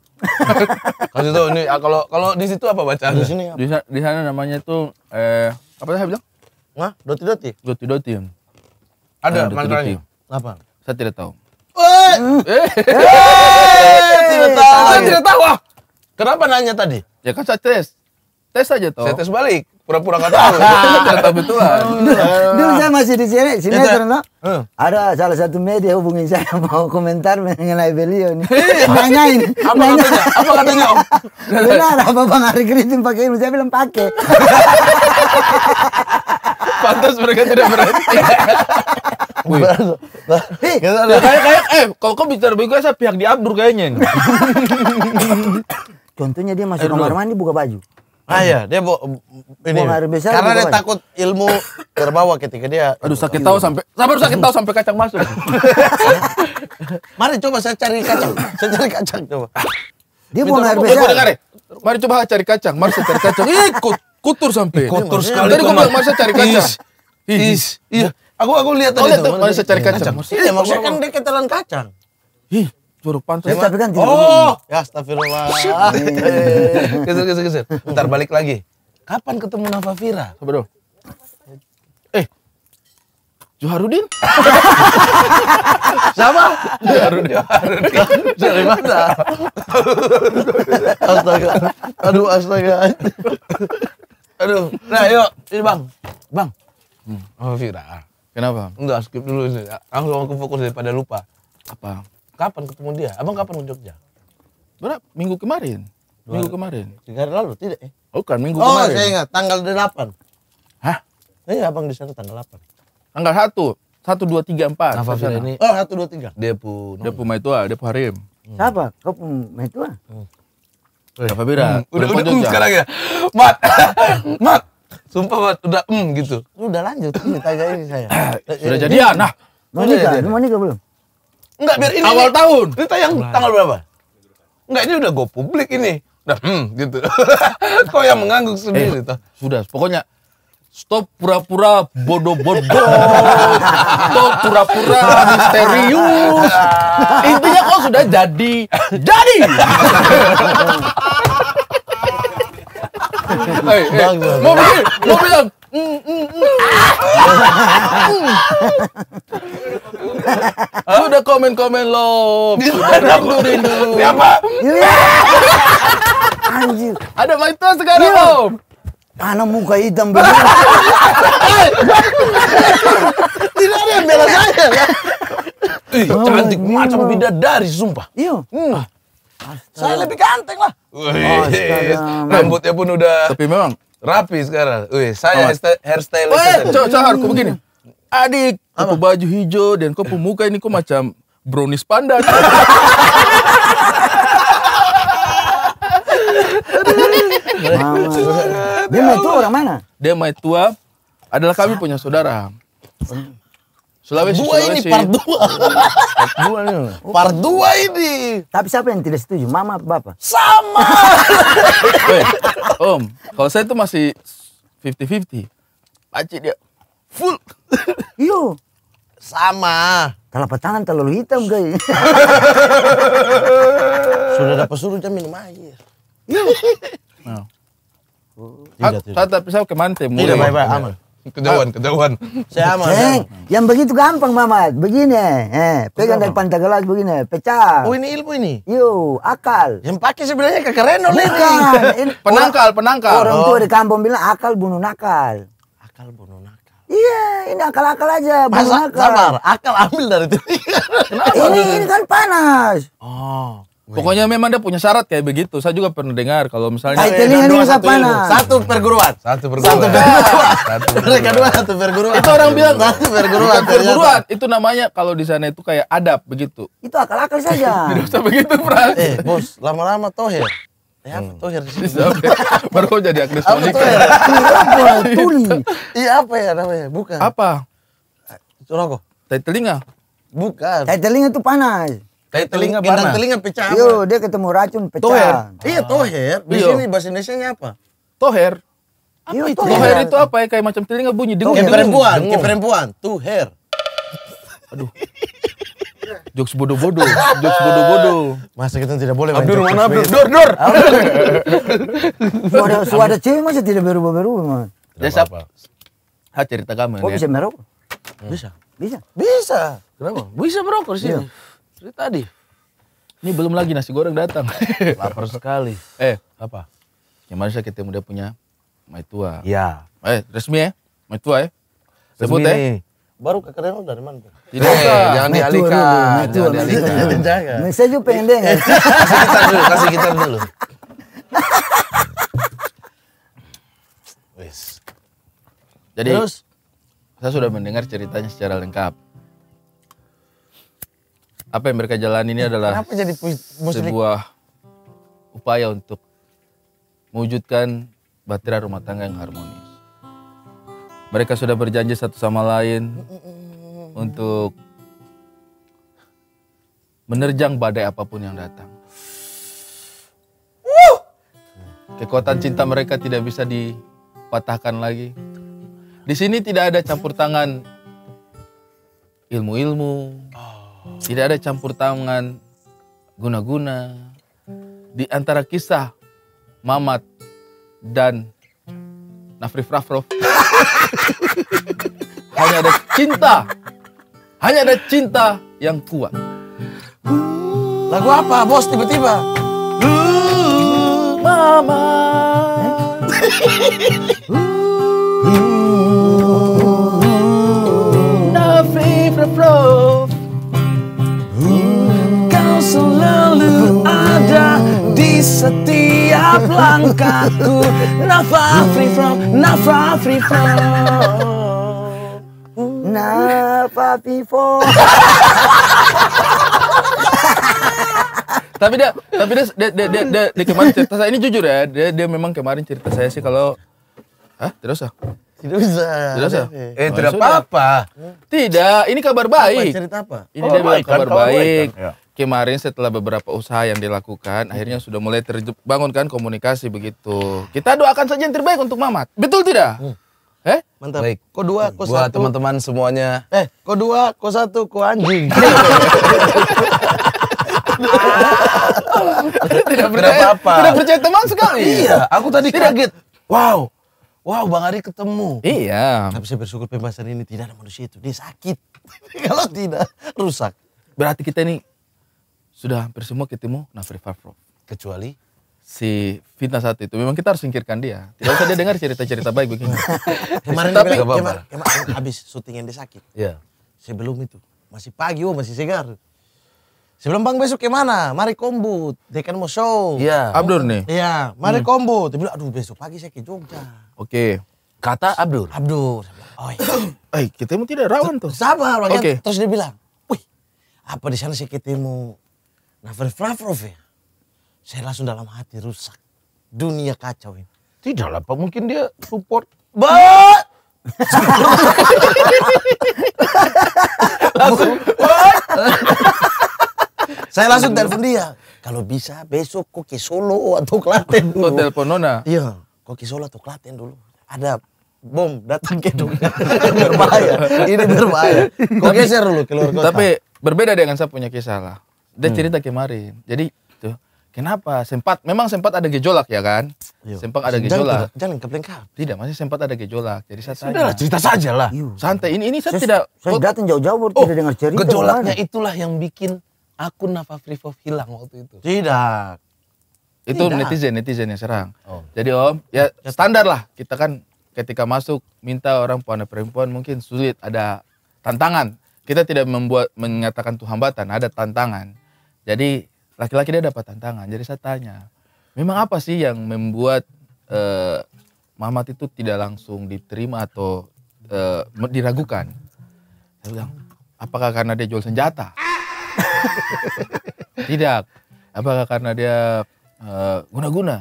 [SPEAKER 2] Kasih tahu ini ah, kalau kalau di situ apa bacaan? Di sini apa? Di, sana namanya itu eh apa saya bilang? Hah? Doti Doti? Doti Doti. Ada nah, mantranya? Apa? Saya tidak tahu. Eh, eh! eh! Tidak tahu. Saya tidak tahu. Kenapa nanya tadi? Ya kan saya tes tes aja toh. Saya tes balik. Pura-pura nggak tahu. Ternyata betulan. Dulu saya
[SPEAKER 1] masih di sini, sini karena uh. ada salah satu media hubungin saya mau komentar mengenai beliau nih. Iya. Nanyain. Apa katanya? Apa katanya Om? Benar apa Bang Ari Kritin pakai ilmu? Saya bilang pakai.
[SPEAKER 2] Pantas mereka tidak berhenti.
[SPEAKER 3] Wih.
[SPEAKER 1] Gitu
[SPEAKER 2] kayak kayak eh kalau kau bicara begitu saya pihak di Abdur kayaknya.
[SPEAKER 1] Contohnya dia masuk kamar mandi buka baju. Ah iya, dia
[SPEAKER 2] mau ini. Besar, karena gitu dia kan? takut ilmu terbawa ketika dia. Aduh sakit iya. tahu sampai, sabar sakit tahu sampai kacang masuk. Mari coba saya cari kacang, saya cari kacang coba. Dia buang air besar. Dengar, eh, Mari coba cari kacang, mari saya cari kacang. Ikut, kotor sampai. Kotor sekali. Tadi gua bilang mari cari kacang. Is, iya. Aku aku lihat tadi. Oh, lihat tuh, mari saya cari kacang. Iya, iya maksudnya kan dia ketelan kacang. Juru pantun. Ya, tapi kan Oh, ya astagfirullah. Iya, iya, iya, geser, geser, geser. Bentar balik lagi. Kapan ketemu Nafa Vira? Bro. Eh, Juharudin? Siapa? Juharudin. Dari mana? astaga. Aduh, astaga. Aduh. Nah, yuk. Ini Bang. Bang. Hmm. Oh, Vira. Kenapa? Enggak, skip dulu. Langsung aku fokus daripada lupa. Apa? Kapan ketemu dia? Abang kapan ke Jogja? Berapa? Minggu kemarin. Dua, minggu kemarin. Tiga hari lalu tidak? Eh? Bukan minggu oh, kemarin. Oh saya ingat tanggal 8. Hah? Iya eh, abang di sana tanggal 8. Tanggal 1. 1, 2, 3, 4. Nah, Apa ini? Oh 1, 2, 3. Dia pun. no. Dia pun mai tua, dia pun Harim. Hmm. Siapa? Kau pun mai tua? Hmm. Apa eh, beda? Hmm. Udah, udah, udah hmm, sekarang ya. Mat. Mat. Sumpah Mat, udah em hmm, gitu.
[SPEAKER 1] Udah lanjut, ini tanya ini saya. Sudah jadian, nah. Mau nikah, mau nikah belum?
[SPEAKER 2] Enggak biar ini. Awal ini, tahun. Ini tayang Mulai. tanggal berapa? Enggak ini udah go publik ini. Udah hmm gitu. Kok yang mengangguk sendiri eh, tuh. Sudah, pokoknya Stop pura-pura bodoh-bodoh. Stop pura-pura misterius. Intinya kok sudah jadi. Jadi. Hey, eh, eh, hey. Bang, Mau bikin, mau bilang udah komen-komen lo. Sudah rindu Siapa?
[SPEAKER 1] Anjir. Ada Maito sekarang, lo iya. Anak muka hitam benar. Tidak ada yang bela saya ya? Ih, oh
[SPEAKER 2] cantik macam bidadari sumpah. Iya. Hmm. Saya lebih ganteng lah. rambutnya pun udah. Tapi memang Rapi sekarang. Wih, saya Amat. hairstyle. Wah, cowok cowok harus begini. Adik, kau baju hijau dan kau pemuka eh. ini kau macam brownies panda. Dia mai tua orang mana? Dia mai tua adalah kami punya saudara. Oh. Sulawesi, dua Sulawesi. ini part dua. part dua ini. Part dua
[SPEAKER 1] ini. Tapi siapa yang tidak setuju? Mama atau bapak? Sama.
[SPEAKER 2] Weh, om, kalau saya itu masih 50-50. Pacik dia full. Iya. Sama.
[SPEAKER 1] Telapak tangan terlalu hitam, guys. Sudah dapat suruh jam minum air.
[SPEAKER 2] Iya. Nah. Tidak, tidak. Tapi saya kemante. Tidak, baik-baik, aman.
[SPEAKER 1] Kedawan nah, kedawan, Saya aman. Eh, yang begitu gampang, Mamat. Begini, eh, pegang dari pantai gelas begini, pecah. Oh, ini ilmu ini. Yo, akal. Yang pakai sebenarnya kekeren oleh ini. penangkal, penangkal. Orang tua di oh. kampung bilang akal bunuh nakal. Akal bunuh nakal. Iya, ini akal-akal aja, bunuh Masa, nakal. Sabar, akal ambil dari tadi. ini, ini kan panas. Oh.
[SPEAKER 2] Pokoknya memang dia punya syarat kayak begitu. Saya juga pernah dengar kalau misalnya Ay, jadi hanya satu perguruan, Satu perguruan. Satu perguruan. Satu perguruan. Satu perguruan. Mereka dua satu perguruan. Itu orang bilang satu perguruan. Bukan perguruan. Itu namanya kalau di sana itu kayak adab begitu. Itu akal-akal saja. Tidak usah begitu, Pras. Eh, bos, lama-lama tohir. Ya, hmm. tohir di sini. Baru kau jadi ya? tonik. Apa tuli? Iya. iya
[SPEAKER 1] apa ya namanya? Bukan. Apa?
[SPEAKER 2] Itu Rokok. Tai telinga.
[SPEAKER 1] Bukan. Tai telinga itu panas
[SPEAKER 2] kayak telinga panas. telinga
[SPEAKER 1] pecah. Yo, dia ketemu racun pecah. Toher. Iya, ah. Iya, toher. Di Iyo. sini bahasa Indonesia-nya apa? Toher. Apa Yo, iya, itu? Toher. itu apa ya? Kayak macam telinga
[SPEAKER 2] bunyi dengung. Kayak perempuan, kayak perempuan. Toher. Aduh. Jokes bodoh-bodoh, jokes bodoh-bodoh. Masa kita tidak boleh Abdur mana Abdur? Dor, dor.
[SPEAKER 1] suara suara cewek masih tidak berubah-berubah, man.
[SPEAKER 2] Ya, apa? Ha cerita kamu. ya bisa merokok? Bisa. Bisa. Bisa. Kenapa? Bisa merokok sih. Dari tadi. Ini belum lagi nasi goreng datang. Lapar sekali. Eh, apa? mana saya ketemu dia punya tua. Iya. Eh, resmi ya? mai
[SPEAKER 1] tua ya? Sebut ya?
[SPEAKER 2] Baru kekerengan dari mana? Tidak eh, Jangan dialihkan. Jangan dialihkan.
[SPEAKER 1] Iya. Saya juga pengen dengar. Eh, kasih kita dulu, kasih kita dulu. Wis.
[SPEAKER 2] Jadi Terus? saya sudah mendengar ceritanya secara lengkap apa yang mereka jalani ini adalah Kenapa jadi sebuah upaya untuk mewujudkan batera rumah tangga yang harmonis. Mereka sudah berjanji satu sama lain untuk menerjang badai apapun yang datang. Kekuatan cinta mereka tidak bisa dipatahkan lagi. Di sini tidak ada campur tangan ilmu-ilmu, oh. Tidak ada campur tangan guna-guna. Di antara kisah Mamat dan nafri frafrof hanya ada cinta. Hanya ada cinta yang kuat. Lagu apa bos tiba-tiba? Mama.
[SPEAKER 3] setiap
[SPEAKER 1] langkahku Never free from, never free from Never before
[SPEAKER 2] tapi dia tapi dia dia dia, dia, dia, dia kemarin cerita saya ini jujur ya dia dia memang kemarin cerita saya sih kalau ah tidak usah tidak usah tidak usah eh oh, tidak apa apa tidak ini kabar baik apa, cerita apa ini oh, dia baik, kan kabar kan, baik, baik. Kan? Ya kemarin setelah beberapa usaha yang dilakukan, hmm. akhirnya sudah mulai kan komunikasi begitu. Kita doakan saja yang terbaik untuk Mamat. Betul tidak? Hmm. Eh? Mantap. Baik. Ko dua, ko Buat satu. teman-teman semuanya. Eh, ko dua, ko satu, ko anjing. tidak percaya, apa. tidak percaya teman sekali. iya, aku tadi kaget. Wow, wow Bang Ari ketemu. Iya. Tapi saya bersyukur pembahasan ini tidak ada manusia itu, dia sakit. Kalau tidak, rusak. Berarti kita ini sudah hampir semua ketemu Nafri Farfro. Kecuali si fitnah saat itu memang kita harus singkirkan dia tidak usah dia dengar cerita-cerita baik begini kemarin tapi kemarin, kemarin habis syuting yang dia sakit Iya. yeah. sebelum itu masih pagi oh masih segar sebelum bang besok kemana mari kombut dia kan mau show iya yeah. Abdur nih iya yeah. mari hmm. kombut dia bilang aduh besok
[SPEAKER 1] pagi saya ke Jogja oke
[SPEAKER 2] okay. kata Abdur Abdur oh iya. eh kita mau tidak rawan tuh sabar oke okay. terus dia bilang wih apa di sana saya ketemu Nah, Flavrov ya, saya langsung dalam hati rusak. Dunia kacau ini. Tidak lah, Pak. Mungkin dia support. But!
[SPEAKER 3] langsung, But! saya langsung telepon
[SPEAKER 2] dia. Kalau bisa besok kok ke Solo atau Klaten dulu. Kok telepon Nona? Iya, kok ke Solo atau Klaten dulu. Ada bom datang ke dunia. berbahaya. Ini berbahaya. Kok geser dulu keluar kota. Tapi berbeda dengan saya punya kisah lah dia hmm. cerita kemarin. Jadi tuh kenapa sempat memang sempat ada gejolak ya kan? Yo. Iya. Sempat ada gejolak. Jangan, jangan keplengkap. Tidak, masih sempat ada gejolak. Jadi saya tanya. Sudahlah, cerita saja lah.
[SPEAKER 1] Iya. Santai. Ini ini saya, saya tidak Saya oh, datang jauh-jauh oh, tidak dengar cerita. Gejolaknya mana? itulah yang bikin
[SPEAKER 2] aku nafas free hilang waktu itu. Tidak. Itu tidak. netizen, netizen yang serang. Oh. Jadi Om, ya standar lah. Kita kan ketika masuk minta orang perempuan mungkin sulit ada tantangan. Kita tidak membuat menyatakan tuh hambatan, ada tantangan. Jadi laki-laki dia dapat tantangan. Jadi saya tanya, memang apa sih yang membuat uh, Mamat itu tidak langsung diterima atau uh, diragukan? Saya bilang, apakah karena dia jual senjata? tidak. Apakah karena dia guna eh, guna-guna?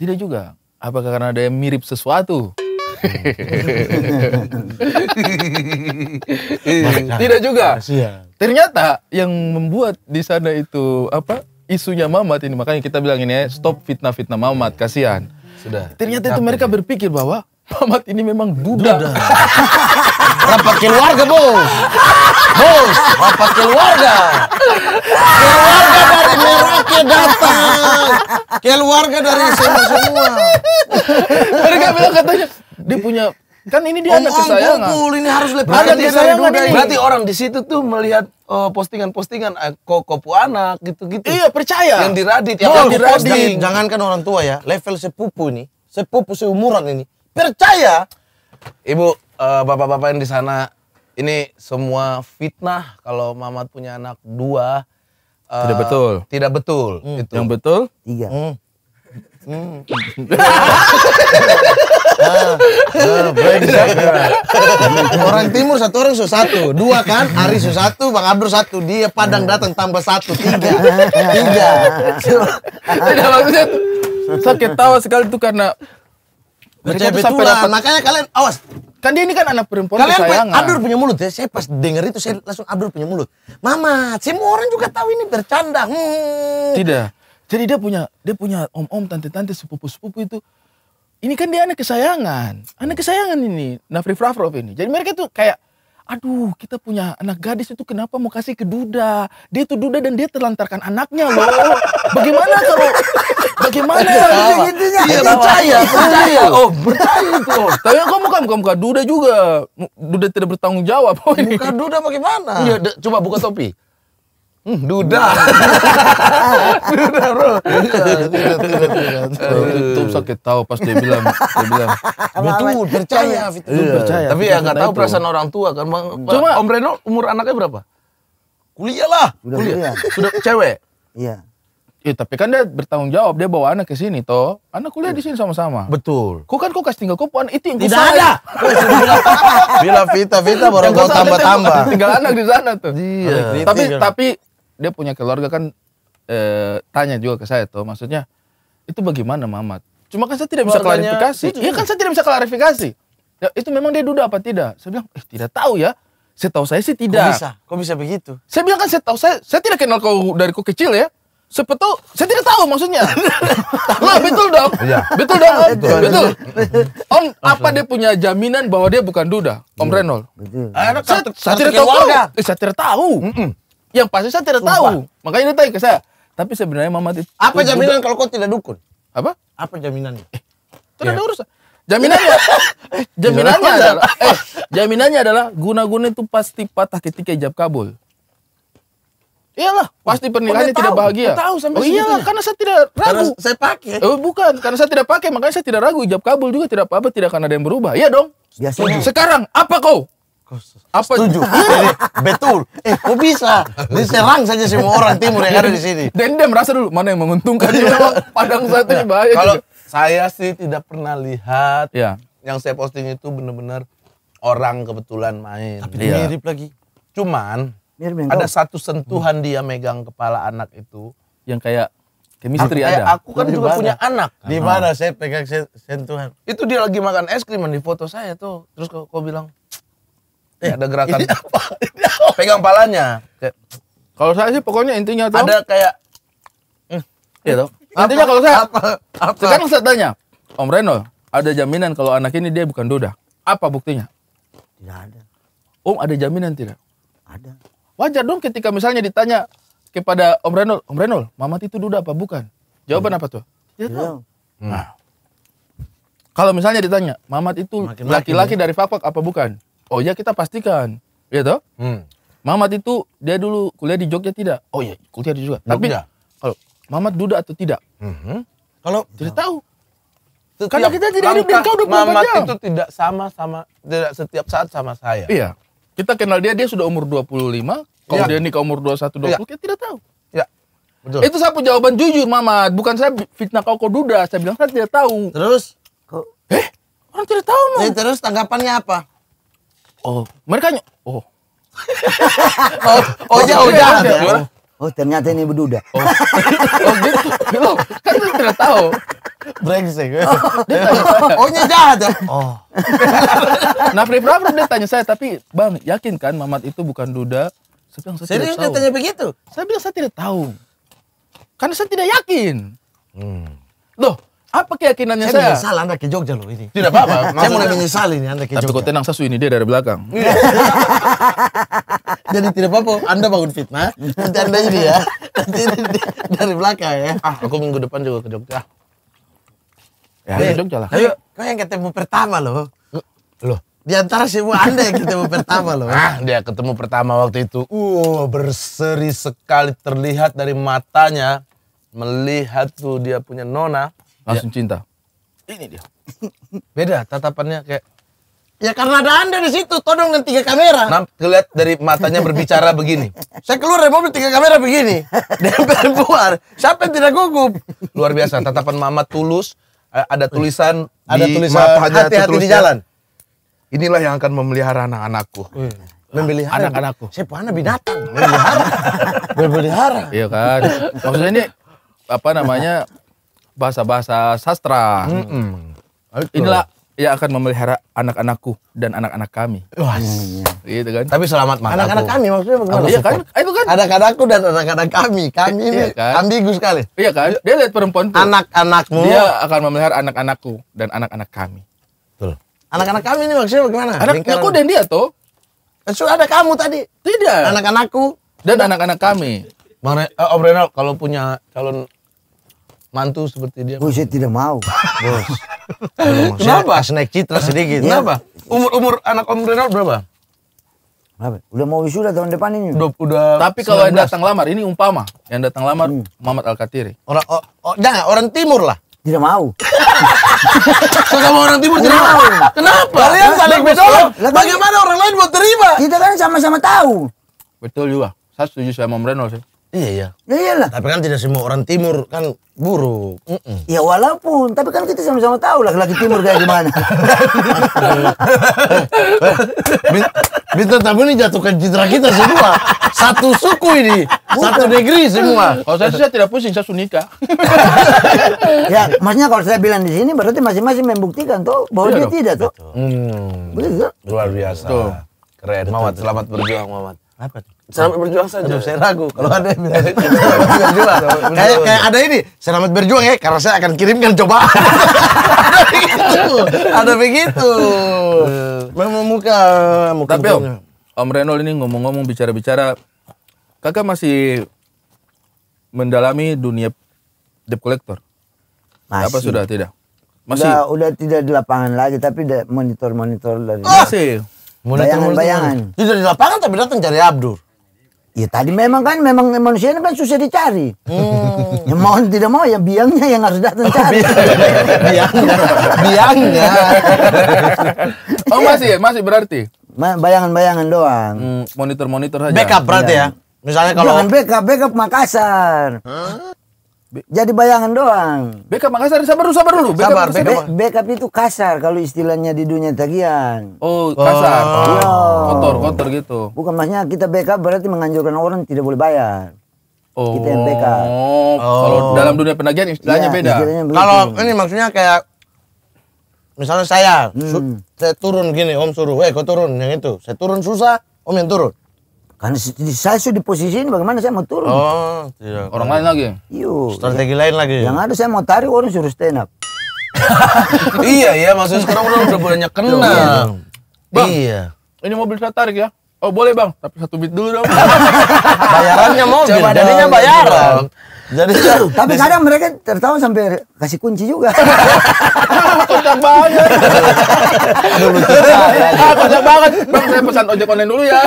[SPEAKER 2] Tidak juga. Apakah karena dia mirip sesuatu?
[SPEAKER 3] Tidak juga
[SPEAKER 2] ternyata yang membuat di sana itu apa isunya mamat ini makanya kita bilang ini ya, stop fitnah fitnah mamat kasihan sudah ternyata itu mereka berpikir bahwa mamat ini memang duda,
[SPEAKER 1] duda. keluarga bos bos rapat keluarga
[SPEAKER 3] keluarga dari merauke datang keluarga dari semua semua
[SPEAKER 2] mereka bilang katanya dia punya Kan
[SPEAKER 3] ini dia om anak kesayangan. Kumpul, ini harus lebih Ada kesayangan ini. Berarti orang
[SPEAKER 2] di situ tuh melihat eh, postingan-postingan uh, eh, kok kopu anak gitu-gitu. Iya, percaya. Yang diradit, yang, yang diradit. Jangankan orang tua ya, level sepupu ini, sepupu seumuran ini. Percaya. Ibu, eh, bapak-bapak uh, yang di sana ini semua fitnah kalau Mamat punya anak dua. Uh, tidak betul. Tidak betul. Hmm. Itu. Yang betul? Tiga. Hmm. Hmm. Ah, ah, iya. orang timur satu orang su satu, dua kan? Ari su satu, Bang Abdur satu, dia Padang datang tambah satu, tiga, tiga. Tidak maksudnya saya ketawa sekali tuh karena
[SPEAKER 1] Percaya betulan, dapat... makanya kalian
[SPEAKER 2] awas. Kan dia ini kan anak perempuan Kalian kesayangan. Abdur punya mulut ya, saya pas denger itu saya langsung Abdur punya mulut. Mama, semua orang juga tahu ini bercanda. Hmm. Tidak. Jadi dia punya dia punya om-om, tante-tante, sepupu-sepupu itu ini kan dia anak kesayangan. Anak kesayangan ini, Nafri Frafrov ini. Jadi mereka tuh kayak, aduh kita punya anak gadis itu kenapa mau kasih ke duda? Dia itu duda dan dia terlantarkan anaknya loh. Bagaimana kalau bagaimana ya, intinya iya, percaya iya, percaya iya. oh iya. percaya itu oh. tapi kamu kan kamu bukan duda juga duda tidak bertanggung jawab oh, ini. bukan duda bagaimana iya coba buka topi Hmm, duda. duda, Bro. Duda, duda, duda. Itu sakit tahu pas dia bilang, dia bilang, "Betul, percaya, betul iya. iya. percaya." Tapi ya enggak tahu perasaan orang tua kan. Cuma Om Reno umur anaknya berapa? Kuliah lah. Sudah kuliah. Sudah cewek. Iya. Iya, tapi kan dia bertanggung jawab, dia bawa anak ke sini toh. Anak kuliah di sini sama-sama. Betul. Kok kan kok kasih tinggal puan itu yang Tidak ada. Bila Vita Vita baru kau tambah-tambah. Tinggal anak di sana tuh. Iya. Tapi tapi dia punya keluarga kan e, tanya juga ke saya tuh maksudnya itu bagaimana Mamat cuma kan saya tidak bisa Keluarganya klarifikasi iya kan saya tidak bisa klarifikasi ya, itu memang dia duda apa tidak saya bilang eh tidak tahu ya saya tahu saya sih tidak kok bisa kok bisa begitu saya bilang kan saya tahu saya saya tidak kenal kau dari kau kecil ya Sepetu, saya tidak tahu maksudnya. lah betul dong, ya. betul dong om, betul. betul. Om apa dia punya jaminan bahwa dia bukan duda, Om iya. Renol? Betul. Saya, eh, saya, tidak tahu. Saya tidak tahu. Mm -mm. Yang pasti saya tidak Sumpah. tahu. Makanya dia tanya ke saya. Tapi sebenarnya mama itu Apa jaminan kalau kau tidak dukun? Apa? Apa jaminannya? Eh, tidak ya. ada urusan. Jaminannya
[SPEAKER 1] eh, jaminannya adalah
[SPEAKER 2] eh, jaminannya adalah guna-guna itu pasti patah ketika ijab kabul. Iyalah, oh, pasti pernikahannya tidak tahu, bahagia. Tahu sampai oh iyalah, karena saya tidak ragu. Karena saya pakai. Oh, bukan, karena saya tidak pakai, makanya saya tidak ragu ijab kabul juga tidak apa-apa, tidak akan ada yang berubah. Iya dong. Biasanya. Sekarang apa kau? Apa Setuju. Betul. Eh, kok bisa? Diserang saja semua orang timur yang ada di sini. dendam rasa dulu mana yang menguntungkan. Iya. Padang satu ini iya. bahaya. Kalau saya sih tidak pernah lihat ya. yang saya posting itu benar-benar orang kebetulan main. Tapi iya. mirip lagi. Cuman mirip ada satu sentuhan hmm. dia megang kepala anak itu yang kayak chemistry aku, ada. Aku kan juga punya anak. Di mana saya pegang sentuhan? Itu dia lagi makan es krim di foto saya tuh. Terus kok kau bilang, eh ada gerakan ini apa? Ini apa? pegang palanya kayak kalau saya sih pokoknya intinya tuh ada kayak hmm, ya intinya kalau saya apa, apa? sekarang saya tanya Om Reno ada jaminan kalau anak ini dia bukan duda apa buktinya tidak ada Om ada jaminan tidak ada wajar dong ketika misalnya ditanya kepada Om Reno Om Reno Mamat itu duda apa bukan jawaban hmm. apa tuh ya, nah kalau misalnya ditanya Mamat itu laki-laki ya. dari Fakfak apa bukan Oh ya kita pastikan, ya toh. Hmm. Mamat itu dia dulu kuliah di Jogja tidak? Oh iya kuliah di Jogja. Jogja. Tapi kalau Mamat duda atau tidak? Mm -hmm. Kalau tidak tahu. Setiap Karena kita tidak hidup di kau Mamat jam. itu tidak sama sama tidak setiap saat sama saya. Iya. Kita kenal dia dia sudah umur 25, kalau ya. dia nikah umur 21 20 ya. kita tidak tahu. Iya. Betul. Itu satu jawaban jujur Mamat, bukan saya fitnah kau kau duda, saya bilang saya tidak tahu. Terus? Kok eh? Orang tidak tahu, Mam. Terus tanggapannya apa?
[SPEAKER 1] oh mereka oh oh oh ya oh, ya, ya. oh. Oh ternyata ini berduda. Oh, oh
[SPEAKER 2] gitu. Belum. Ya, kan lu tidak tahu.
[SPEAKER 1] Brengsek. Oh,
[SPEAKER 2] oh, oh, oh, Oh nya jahat ya? Oh. nah oh, dia tanya saya. Tapi bang yakin kan Mamat itu bukan duda? Saya bilang saya Serius tidak tahu. tanya begitu? Saya bilang saya tidak tahu. Karena saya tidak yakin. Hmm. Loh apa keyakinannya saya? Saya menyesal Anda ke Jogja loh ini. Tidak apa-apa. saya mulai menyesal ini Anda ke Jogja. Tapi kok tenang, saya ini dia dari belakang. Iya. Jadi tidak apa-apa, Anda bangun fitnah, nanti Anda ini ya. Nanti dari belakang ya. Ah, aku minggu depan juga ke Jogja.
[SPEAKER 1] Ya, ke Jogja lah. Ayo,
[SPEAKER 2] kau yang ketemu pertama loh. Loh, di antara semua Anda yang ketemu pertama loh. Ah, dia ketemu pertama waktu itu. Uh, berseri sekali terlihat dari matanya melihat tuh dia punya nona langsung ya. cinta. Ini dia. Beda tatapannya kayak Ya karena ada anda di situ, todong dan tiga kamera. Namp lihat dari matanya berbicara begini. Saya keluar dari mobil tiga kamera begini. Dempel keluar. Siapa yang tidak gugup? Luar biasa. Tatapan Mama tulus. Ada tulisan ada di tulisan hati-hati di jalan. Inilah yang akan memelihara anak-anakku. Memelihara ah, anak-anakku. Siapa anak binatang? Memelihara. memelihara. Iya kan. Maksudnya ini apa namanya bahasa-bahasa sastra. Mm -mm. Inilah yang akan memelihara anak-anakku dan anak-anak kami. Wah, hmm. gitu kan. Tapi selamat malam Anak-anak kami maksudnya bagaimana? Iya kan? Ah, itu kan. Anak-anakku dan anak-anak kami. Kami iya ini iya kan? ambigu sekali. Iya kan? Dia lihat perempuan tuh. Anak-anakmu. Dia akan memelihara anak-anakku dan anak-anak kami. Betul. Anak-anak kami ini maksudnya bagaimana? Anak-anakku dan dia tuh. Sudah eh, ada kamu tadi. Tidak. Anak-anakku dan anak-anak kami. Bang, eh, Om Renal kalau punya calon mantu seperti dia? Oh, saya
[SPEAKER 1] tidak mau, bos.
[SPEAKER 2] Kenapa? Saya naik citra sedikit. Iya. Kenapa? Umur umur anak Om Renal berapa?
[SPEAKER 1] Berapa? Udah mau wisuda tahun depan ini. Udah, udah Tapi kalau yang datang
[SPEAKER 2] lamar ini umpama, yang datang lamar hmm. Muhammad Al Katiri. Orang oh, oh, jangan orang timur lah. Tidak mau. sama orang timur tidak mau. Kenapa? Kalian saling bertolak. Bagaimana orang lain
[SPEAKER 1] mau terima? Kita kan sama-sama tahu.
[SPEAKER 2] Betul juga. Saya setuju sama Om Renal sih. Iya. Ya iyalah. Tapi kan tidak semua orang timur kan buruk. Mm -mm.
[SPEAKER 1] Ya walaupun, tapi kan kita sama-sama tahu lah, laki timur kayak gimana.
[SPEAKER 2] Bintang tamu ini jatuhkan citra
[SPEAKER 1] kita semua. Satu suku ini,
[SPEAKER 2] satu negeri semua. Mm. Kalau saya, saya tidak pusing, saya sunika.
[SPEAKER 1] ya, maksudnya kalau saya bilang di sini berarti masing-masing membuktikan tuh bahwa iya dia tidak tuh. Hmm. Betul. Luar
[SPEAKER 2] biasa. Tuh. Keren, Mawat. Selamat berjuang, Mawat. Apa tuh? Selamat berjuang saja. Aduh, saya ragu kalau ada yang bilang berjuang. kayak kayak ada ini, selamat berjuang ya karena saya akan kirimkan coba. ada begitu. Ada begitu. Memang muka, muka Tapi om, om Renol ini ngomong-ngomong bicara-bicara Kakak masih mendalami dunia debt collector. Masih. Apa sudah tidak?
[SPEAKER 1] Masih. Udah, udah tidak di lapangan lagi tapi monitor-monitor dari. Oh, masih. Bayangan-bayangan.
[SPEAKER 2] Tidak di lapangan tapi datang cari Abdur.
[SPEAKER 1] Ya tadi memang kan memang manusia ini kan susah dicari. Hmm. Ya mau tidak mau ya biangnya yang harus datang oh, cari. biangnya, biangnya. oh masih masih
[SPEAKER 2] berarti. Bayangan-bayangan doang. Hmm, monitor-monitor hmm, saja. Backup berarti iya. ya. Misalnya kalau Jangan
[SPEAKER 1] backup, backup Makassar. Huh? Jadi bayangan doang. Backup Makassar sabar dulu, sabar dulu. Backup, sabar, backup. backup itu kasar kalau istilahnya di dunia tagihan. Oh, kasar. Oh. Yo. Iya. Kotor, kotor gitu. Bukan maksudnya kita backup berarti menganjurkan orang tidak boleh bayar. Oh. Kita yang backup.
[SPEAKER 2] Oh, oh. Kalau dalam dunia penagihan istilahnya ya, beda. Istilahnya kalau ini maksudnya kayak misalnya saya, hmm. saya turun gini, Om suruh, eh, kau
[SPEAKER 1] turun." Yang itu. Saya turun susah, Om yang turun. Karena saya sudah di posisi ini bagaimana saya mau turun? Oh,
[SPEAKER 2] iya. Orang lain lagi. Iyo. Strategi ya. lain lagi. Yang
[SPEAKER 1] ada saya mau tarik orang suruh stand up.
[SPEAKER 2] iya ya, maksudnya sekarang orang udah banyak kenal. Iya, iya. Bang, iya. Ini mobil saya tarik ya. Oh boleh bang, tapi satu bit dulu dong. bayarannya mobil, Coba jadinya bayaran. Dong. Iya,
[SPEAKER 1] jadi tapi kadang mereka tertawa sampai kasih kunci juga. Kocak banget. Aduh lucu. kocak ya. ah,
[SPEAKER 2] banget. Bang saya pesan ojek online dulu ya.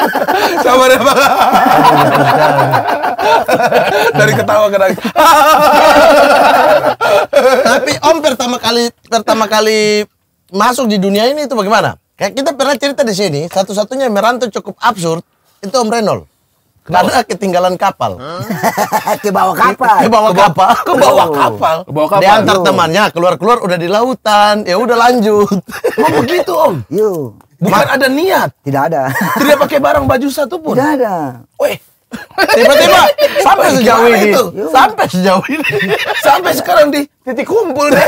[SPEAKER 2] Sabar ya bang. Dari ketawa ke Tapi Om pertama kali pertama kali masuk di dunia ini itu bagaimana? Kayak kita pernah cerita di sini, satu-satunya merantau cukup absurd itu Om Renol. Karena ketinggalan kapal. ke bawah kapal. Ke bawah kapal. Ke bawah kapal. Ke bawah kapal. Diantar temannya keluar-keluar udah di lautan. Ya udah lanjut. mau oh, begitu om. Yuk. Bukan ada niat. Tidak ada. Tidak pakai barang baju satu pun. Tidak ada. Weh, tiba-tiba sampai sejauh ini itu. sampai sejauh ini sampai sekarang di titik kumpul deh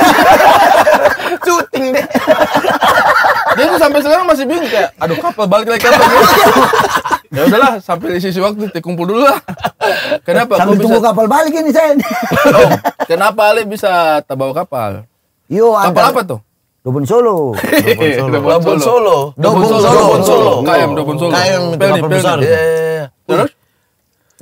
[SPEAKER 2] syuting deh dia tuh sampai sekarang masih bingung kayak aduh kapal balik lagi kapal ya udahlah sampai di sisi waktu titik kumpul dulu lah kenapa sambil tunggu
[SPEAKER 1] bisa... kapal balik ini saya
[SPEAKER 2] oh, kenapa Ale bisa
[SPEAKER 1] terbawa kapal Yo, kapal apa tuh Dobon Solo. Dobon Solo. Dobon Solo. Dobon Solo. Dobon Solo. Dobon Solo. Dobon Solo. Dobon Solo. Dobon Solo. Dobon Solo. Dobon Solo. Dobon Solo. Dobon Solo. Dobon Solo. Dobon Solo. Terus?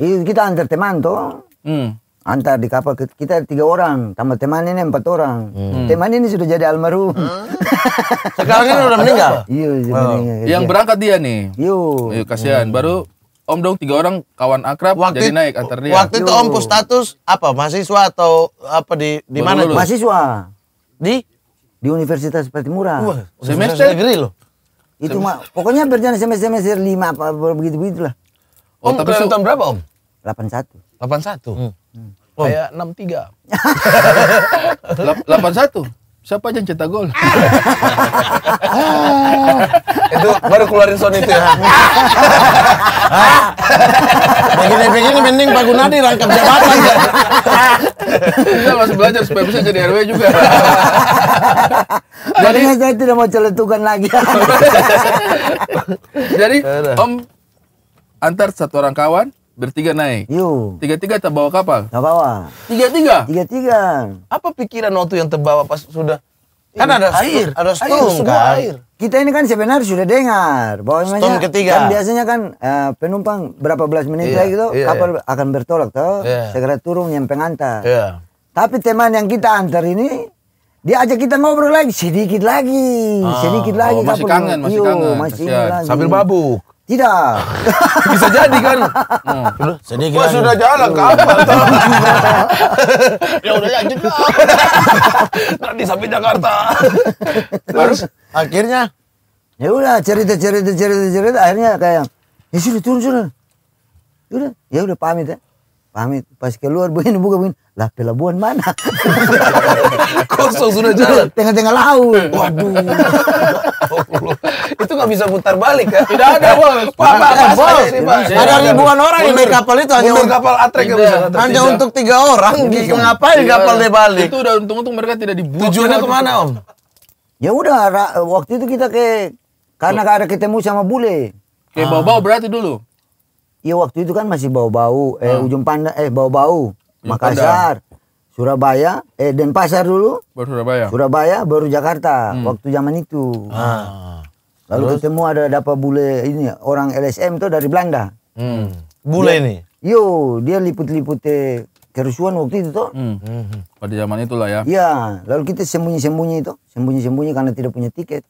[SPEAKER 1] kita antar teman tuh. Hmm. Antar di kapal kita tiga orang, tambah teman ini empat orang. Hmm. Teman ini sudah jadi almarhum. Hmm. Sekarang ini udah meninggal. Iya,
[SPEAKER 2] oh. Yang berangkat dia nih. Yo. Iya. Yo iya, kasihan. Hmm. Baru Om dong tiga orang kawan akrab waktu jadi naik antar dia. Waktu itu Yo. Om pun status apa? Mahasiswa atau apa di di mana? Mahasiswa.
[SPEAKER 1] Di di Universitas Patimura. Wah, semester negeri loh. Itu mah pokoknya berjalan semester semester lima apa begitu begitulah. Om, oh, tapi tahun berapa
[SPEAKER 2] om? 81. 81? Hmm. hmm. Om. Kayak 63. 81? Siapa yang cetak gol? itu baru keluarin sound itu ya. Begini-begini mending Pak Gunadi rangkap jabatan ya. Kita masih belajar supaya bisa jadi RW juga.
[SPEAKER 1] jadi saya tidak mau celetukan lagi.
[SPEAKER 2] jadi Om antar satu orang kawan bertiga naik. Yo. Tiga tiga terbawa kapal. Terbawa. Tiga tiga. Tiga tiga. Apa pikiran waktu yang terbawa pas sudah kan ada air, ada storm air, kan? air.
[SPEAKER 1] Kita ini kan sebenarnya sudah dengar bahwa storm ketiga. Kan biasanya kan uh, penumpang berapa belas menit iya, lagi tuh iya, iya. kapal akan bertolak tuh, segera turun yang pengantar. Tapi teman yang kita antar ini dia ajak kita ngobrol lagi sedikit lagi, ah, sedikit lagi oh, masih kapal. kangen, masih kangen. masih kangen. Sambil babuk. Tidak. Bisa jadi kan?
[SPEAKER 2] Hmm. sedih sudah jalan kapan? Iya. ya udah ya, lanjut Nanti sampai Jakarta.
[SPEAKER 1] Terus akhirnya ya udah cerita cerita cerita cerita akhirnya kayak ya sudah turun sudah. Ya udah, ya udah pamit ya pamit pas keluar begini buka begini lah pelabuhan mana kosong sudah jalan tengah-tengah laut waduh itu
[SPEAKER 2] nggak bisa putar balik ya tidak ada bol pak pak eh, bol ada ribuan orang yang naik kapal itu hanya untuk kapal atrek hanya untuk tiga orang gitu ngapain iya. kapal dia balik itu udah
[SPEAKER 1] untung-untung mereka tidak dibujuk tujuannya kemana om ya udah waktu itu kita ke karena oh. ada ketemu sama bule kayak ah. bawa bawa berarti dulu Iya waktu itu kan masih bau-bau, eh hmm. ujung pandang, eh bau-bau, Makassar, Pandang. Surabaya, eh Denpasar dulu. Baru Surabaya. Surabaya baru Jakarta hmm. waktu zaman itu. Ah. ah. Lalu Terus? ketemu ada dapat bule ini ya, orang LSM tuh dari Belanda. Hmm. Bule dia, nih. Yo, dia liput-liput kerusuhan waktu itu tuh.
[SPEAKER 2] Hmm. hmm. Pada zaman itulah ya.
[SPEAKER 1] Iya, lalu kita sembunyi-sembunyi itu, sembunyi-sembunyi karena tidak punya tiket.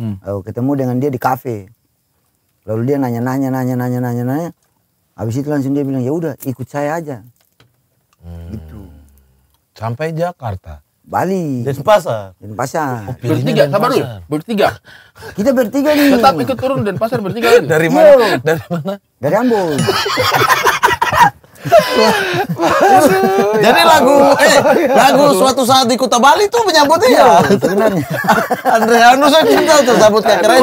[SPEAKER 1] Hmm. Lalu ketemu dengan dia di kafe. Lalu dia nanya-nanya, nanya-nanya, nanya-nanya Habis itu langsung dia bilang ya udah ikut saya aja. Hmm. Gitu. Sampai Jakarta. Bali. Denpasar. Denpasar. Oh, bertiga, sabar dulu. Bertiga. Kita bertiga nih. Tetap ikut turun
[SPEAKER 2] Denpasar bertiga. Dari mana?
[SPEAKER 1] Dari mana? Dari Ambon.
[SPEAKER 2] Jadi ya lagu eh ya lagu suatu saat di Kuta Bali
[SPEAKER 1] tuh menyambutnya. dia. Ya? Sebenarnya. Andreano saya cinta tuh sambut kayak keren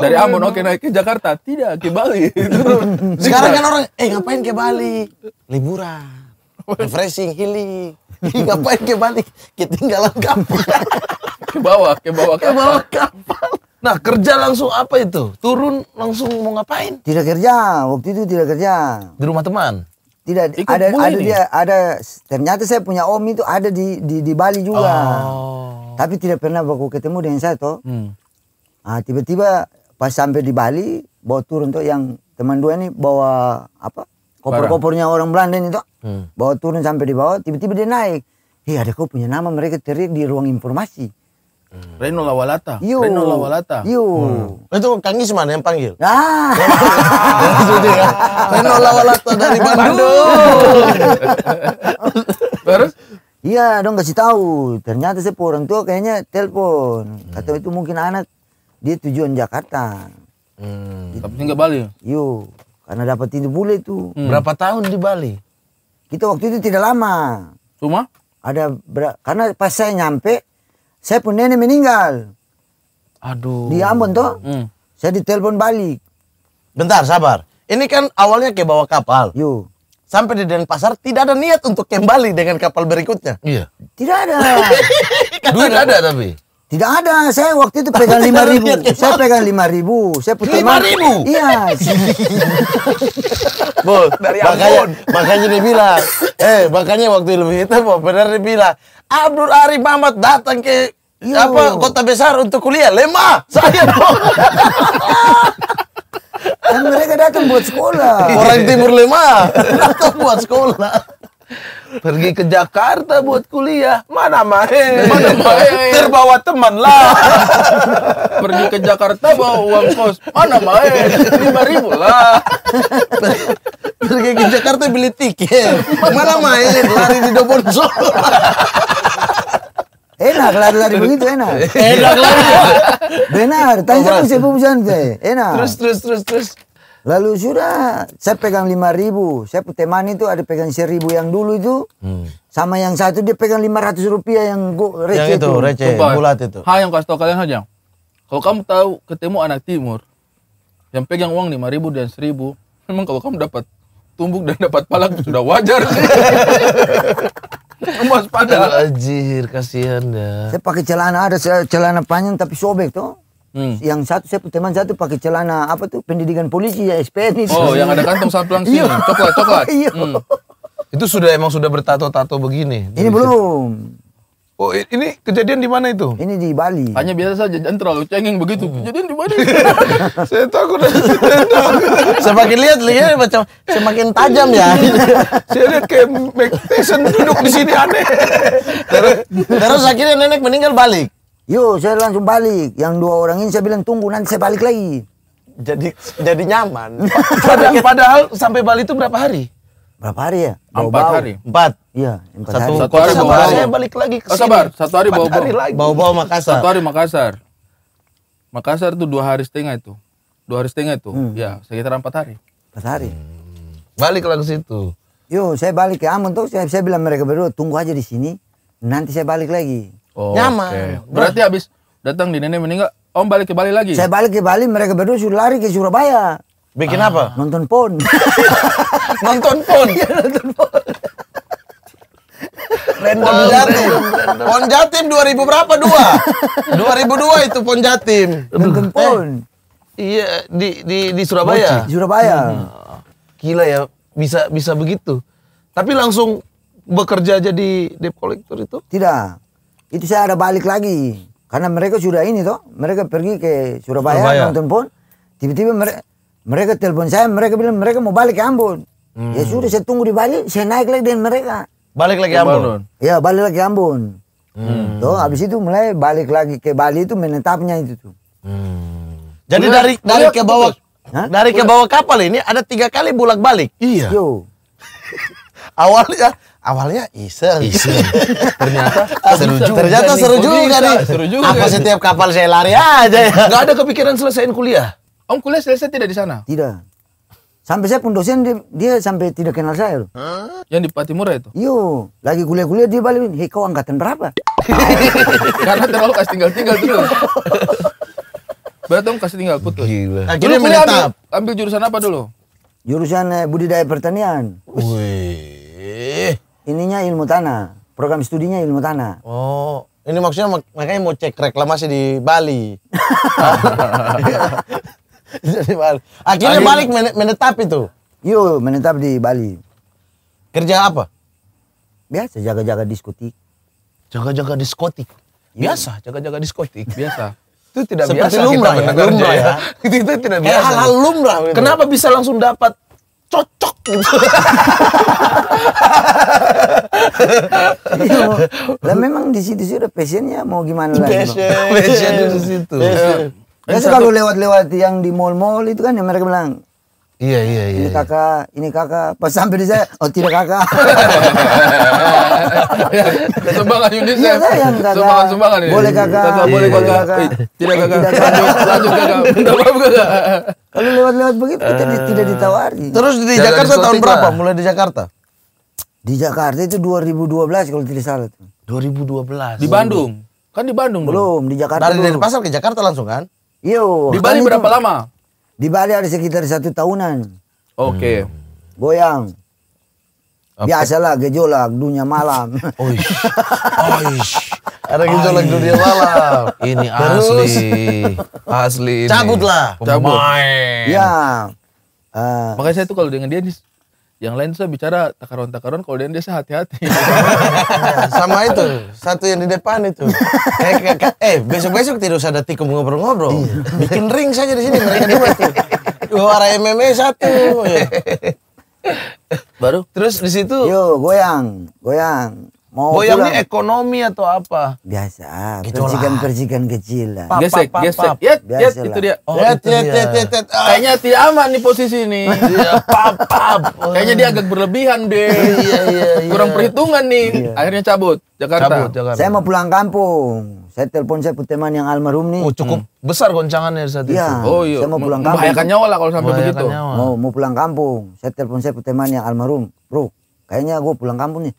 [SPEAKER 1] Dari Ambon
[SPEAKER 2] oke naik ke Jakarta, tidak ke Bali. Sekarang kan orang eh ngapain ke Bali? Liburan. Refreshing, healing. ngapain ke Bali?
[SPEAKER 1] Ketinggalan kapal.
[SPEAKER 2] ke bawah, ke bawah kapal. Ke bawah kapal. Nah kerja langsung apa itu? Turun langsung mau ngapain?
[SPEAKER 1] Tidak kerja, waktu itu tidak kerja. Di rumah teman? Tidak, Ikut ada ada dia ada ternyata saya punya om itu ada di di, di Bali juga. Oh. Tapi tidak pernah aku ketemu dengan saya toh. Hmm. Ah tiba-tiba pas sampai di Bali bawa turun tuh yang teman dua ini bawa apa? Koper-kopernya orang Belanda itu hmm. bawa turun sampai di bawah tiba-tiba dia naik. Iya, ada kau punya nama mereka teriak di ruang informasi.
[SPEAKER 2] Hmm. Reno Lawalata. Yo. Reno Lawalata. Yo. Hmm. Itu Kang Isman yang panggil.
[SPEAKER 1] Ah. Reno Lawalata dari Bandung. Terus? Iya, dong kasih tahu. Ternyata saya orang tua kayaknya telepon. Hmm. Kata itu mungkin anak dia tujuan Jakarta. Hmm. Gitu. Tapi nggak Bali. Yo, karena dapat itu bule itu. Hmm. Berapa tahun di Bali? Kita waktu itu tidak lama. Cuma? Ada ber karena pas saya nyampe saya pun nenek meninggal. Aduh. Di Ambon toh. Hmm. Saya ditelepon balik. Bentar, sabar. Ini kan awalnya kayak bawa
[SPEAKER 2] kapal. Yuk. Sampai di Denpasar tidak ada niat untuk kembali dengan kapal berikutnya.
[SPEAKER 1] Iya. Tidak ada. Kan Duit ada tapi. Tidak ada, saya waktu itu pegang lima ribu. Saya pegang lima ribu. Saya putih lima ribu. Iya.
[SPEAKER 2] Bos, dari makanya, makanya dia bilang, eh makanya waktu itu, hitam, benar dia bilang, Abdul Arif Ahmad datang ke Yo. apa kota besar untuk kuliah lemah saya dong Dan mereka datang buat sekolah. Orang timur lemah datang buat sekolah pergi ke Jakarta buat kuliah mana main mana main terbawa teman lah pergi ke Jakarta bawa uang kos mana main lima ribu lah
[SPEAKER 1] pergi ke Jakarta beli tiket mana main lari di Dobonso enak lari-lari begitu enak enak lari benar tanya sama siapa pesan enak terus terus terus terus Lalu sudah, saya pegang lima ribu. Saya teman itu ada pegang seribu yang dulu itu. Hmm. Sama yang satu dia pegang 500 rupiah yang gue receh yang itu. Yang itu, receh, bulat itu.
[SPEAKER 2] Ha yang kasih tau kalian aja. Kalau kamu tahu ketemu anak timur, yang pegang uang lima ribu dan seribu, memang kalau kamu dapat tumbuk dan dapat palak sudah wajar sih. Emas padahal. Anjir, kasihan dah. Saya
[SPEAKER 1] pakai celana ada celana panjang tapi sobek tuh. Hmm. Yang satu saya teman satu pakai celana apa tuh pendidikan polisi ya SPN itu. Oh, yang ada kantong saplang sih. Iya. coklat, coklat. Iya.
[SPEAKER 2] Hmm. Itu sudah emang sudah bertato-tato begini. Ini belum. Oh, ini kejadian di mana itu? Ini di Bali. Hanya biasa saja jangan terlalu cengeng begitu. Hmm. Kejadian di mana saya takut. semakin lihat lihat macam semakin tajam ya. saya lihat kayak Tyson duduk di sini aneh.
[SPEAKER 1] terus, terus akhirnya nenek meninggal balik. Yo, saya langsung balik. Yang dua orang ini saya bilang tunggu nanti saya balik lagi. Jadi jadi nyaman. padahal, padahal sampai Bali itu berapa hari? Berapa hari ya? Bawa empat bawa. hari. Empat. Iya, empat satu, hari. Satu hari bawa bawa. Saya balik
[SPEAKER 2] lagi ke oh, sabar, satu hari bawa bawa. Hari bawa bawa Makassar. Satu hari Makassar. Makassar itu
[SPEAKER 1] dua hari setengah
[SPEAKER 2] itu. Dua hari setengah itu. Hmm. Ya, sekitar empat hari. Empat hari. Hmm. Balik lagi ke situ.
[SPEAKER 1] Yo, saya balik ya. Aman tuh. Saya, saya bilang mereka berdua tunggu aja di sini. Nanti saya balik lagi Oh, nyaman. Okay. Berarti habis datang di nenek meninggal, Om balik ke Bali lagi. Saya balik ke Bali, mereka berdua sudah lari ke Surabaya. Bikin ah. apa? Nonton pon. nonton pon. Iya, nonton pon. Random pon Jatim.
[SPEAKER 2] Pon Jatim 2000 berapa? Dua. 2002 itu Pon Jatim. Nonton eh, pon. Eh, iya, di di di Surabaya. Boci, Surabaya. Hmm. Gila ya,
[SPEAKER 1] bisa bisa begitu. Tapi langsung bekerja jadi debt collector itu? Tidak itu saya ada balik lagi karena mereka sudah ini toh mereka pergi ke Surabaya, Surabaya. nonton pon tiba-tiba mereka mereka telepon saya mereka bilang mereka mau balik ke Ambon hmm. ya sudah saya tunggu di Bali saya naik lagi dengan mereka
[SPEAKER 2] balik lagi ke Ambon
[SPEAKER 1] ya balik lagi ke Ambon hmm. toh habis itu mulai balik lagi ke Bali itu menetapnya itu tuh hmm. jadi dari dari ke gitu. bawah
[SPEAKER 2] Hah? dari ke bawah kapal ini ada tiga kali bolak balik iya awalnya awalnya iseng. Iseng.
[SPEAKER 1] Ternyata seru juga. Ternyata seru juga nih. Seru juga. Apa setiap
[SPEAKER 2] kapal saya lari aja ya? Gak ada kepikiran
[SPEAKER 1] selesaiin kuliah. Om kuliah selesai tidak di sana? Tidak. Sampai saya pun dosen dia, dia sampai tidak kenal saya loh. Hah? Yang di Patimura itu? Yo, lagi kuliah-kuliah dia balikin. hei kau angkatan berapa?
[SPEAKER 2] Karena terlalu kasih tinggal-tinggal dulu.
[SPEAKER 1] Berarti om kasih tinggal putus. Gila. Dulu kuliah ambil, ambil
[SPEAKER 2] jurusan apa dulu?
[SPEAKER 1] Jurusan eh, budidaya pertanian. Wih ininya ilmu tanah, program studinya ilmu tanah.
[SPEAKER 2] Oh, ini maksudnya mak makanya mau cek reklamasi di Bali.
[SPEAKER 1] Jadi Bali. Akhirnya balik men menetap itu. Yuk menetap di Bali. Kerja apa? Biasa jaga-jaga diskotik. Jaga-jaga diskotik. Iya. Biasa, jaga-jaga
[SPEAKER 2] diskotik. Biasa.
[SPEAKER 1] itu tidak Seperti biasa lumrah kita ya, lumrah
[SPEAKER 2] ya. ya. ya. itu tidak biasa. Hal-hal lumrah. Gitu. Kenapa bisa langsung dapat cocok gitu.
[SPEAKER 1] Iya. lah memang di situ sudah passionnya mau gimana lagi passion passion di situ passion. Ya, kalau lewat-lewat yang di mall-mall itu kan yang mereka bilang Iya iya iya. Ini iya. kakak, ini kakak. Pas sampai di saya, oh tidak kakak. sumbangan Yunis ya. Iya, sumbangan sumbangan ini. Boleh kakak. tidak boleh iya, kakak. kakak. Eh, tidak kakak. Tidak kakak. Lanjut kakak. Minta apa kakak. Kalau lewat-lewat begitu kita tidak eh, ditawari. Terus di Jakarta tahun berapa? Mulai di Jakarta? Di Jakarta itu 2012 kalau tidak salah. 2012. Di Bandung. Kan di Bandung belum. Di Jakarta. Dari dari pasar ke Jakarta langsung kan? Iya. Di Bali kan berapa lama? Di Bali ada sekitar satu tahunan. Oke. Okay. Hmm. Goyang. Biasalah gejolak dunia malam. Oish. Oish. Ada gejolak dunia malam. Ini asli.
[SPEAKER 2] asli ini. Cabutlah. Cabut. Ya. Uh, Makanya saya tuh kalau dengan dia yang lain saya bicara takaron takaron kalau dia saya hati-hati iya, sama itu satu yang di depan itu kayak, eh besok besok tidak usah ada tikum ngobrol-ngobrol iya. bikin ring saja di sini mereka dua tuh juara MMA satu
[SPEAKER 1] baru terus di situ yo goyang goyang Mau Goyangnya pulang.
[SPEAKER 2] ekonomi atau apa?
[SPEAKER 1] Biasa. Percikan-percikan kecil lah. gesek, gesek. Yet, yet, itu dia. Oh, yet, itu yet, dia. Yet, yet, yet,
[SPEAKER 2] yet. Ah. Kayaknya tidak aman nih posisi ini. Iya. pap, pap. Kayaknya dia agak berlebihan deh. Iya, iya, iya, iya. Kurang perhitungan nih. Yeah. Akhirnya cabut. Jakarta. Cabut, Jakarta. Saya
[SPEAKER 1] mau pulang kampung. Saya telepon saya teman yang almarhum nih. Oh, cukup hmm.
[SPEAKER 2] besar goncangannya saat iya. itu. oh iya. Saya mau pulang kampung. Membahayakan nyawa lah kalau sampai begitu. Nyawa. Mau
[SPEAKER 1] mau pulang kampung. Saya telepon saya teman yang almarhum. Bro, kayaknya gue pulang kampung nih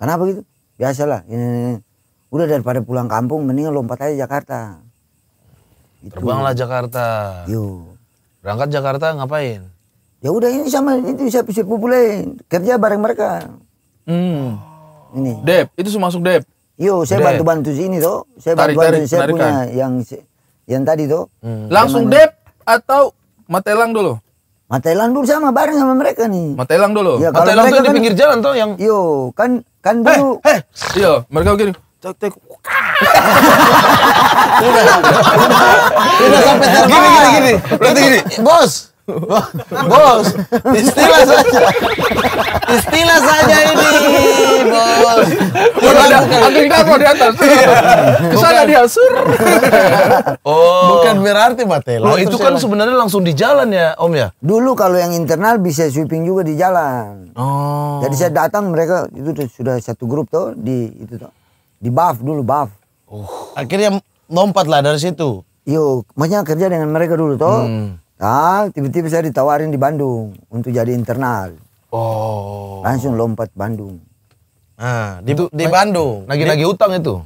[SPEAKER 1] Kenapa gitu? Biasalah. Ini, ini. Udah daripada pulang kampung mendingan lompat aja Jakarta.
[SPEAKER 2] Gitu. Terbanglah Jakarta.
[SPEAKER 1] Yo. Berangkat
[SPEAKER 2] Jakarta ngapain?
[SPEAKER 1] Ya udah ini sama itu bisa bisa pupulain. Kerja bareng mereka. Hmm. Ini. Dep, itu masuk Dep. Yo, saya bantu-bantu sini tuh. Saya bantu-bantu saya punya yang yang tadi tuh. Hmm. Langsung Dep atau Matelang dulu? Matelang dulu sama bareng sama mereka nih.
[SPEAKER 2] Matelang dulu. Ya, Matelang itu kan, di pinggir
[SPEAKER 1] jalan tuh yang. Yo, kan Kan dulu. Hey, hey. Iya, mereka begini. Cek cek. Udah sampai
[SPEAKER 3] gini gini gini. Berarti gini. Bos, bos, istilah saja.
[SPEAKER 2] Istilah saja ini, bos. Udah ada anjing di atas. Iya.
[SPEAKER 1] Kesana dia sur. Oh. Bukan berarti materi. Oh, itu kan sebenarnya langsung di jalan ya, Om ya? Dulu kalau yang internal bisa sweeping juga di jalan. Oh. Jadi saya datang mereka itu sudah satu grup tuh di itu tuh. Di buff dulu, buff. Oh. Akhirnya lompat lah dari situ. Yuk, banyak kerja dengan mereka dulu toh. Hmm Nah, tiba-tiba saya ditawarin di Bandung untuk jadi internal. Oh. Langsung lompat Bandung. Ah, di, di Bandung. Lagi-lagi utang itu.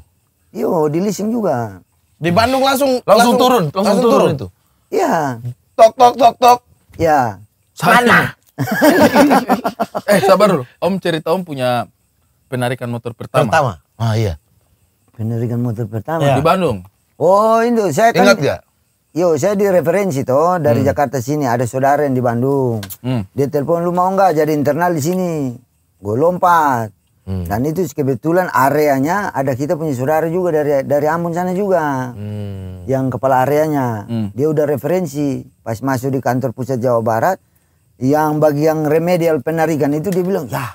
[SPEAKER 1] Yo, iya, di leasing juga. Di Bandung langsung langsung, langsung turun, langsung, langsung turun. turun itu. Iya. Tok tok tok tok. Iya. Mana?
[SPEAKER 2] eh, sabar dulu. Om cerita Om punya penarikan motor pertama. Pertama.
[SPEAKER 1] Ah, iya. Penarikan motor pertama ya. di Bandung. Oh, itu saya kan Ingat gak? Yo, saya di referensi toh dari hmm. Jakarta sini ada saudara yang di Bandung. Hmm. Dia telepon lu mau nggak jadi internal di sini? Gue lompat. Hmm. Dan itu kebetulan areanya ada kita punya saudara juga dari dari Ambon sana juga. Hmm. Yang kepala areanya. Hmm. Dia udah referensi pas masuk di kantor pusat Jawa Barat yang bagi yang remedial penarikan itu dia bilang, "Ya,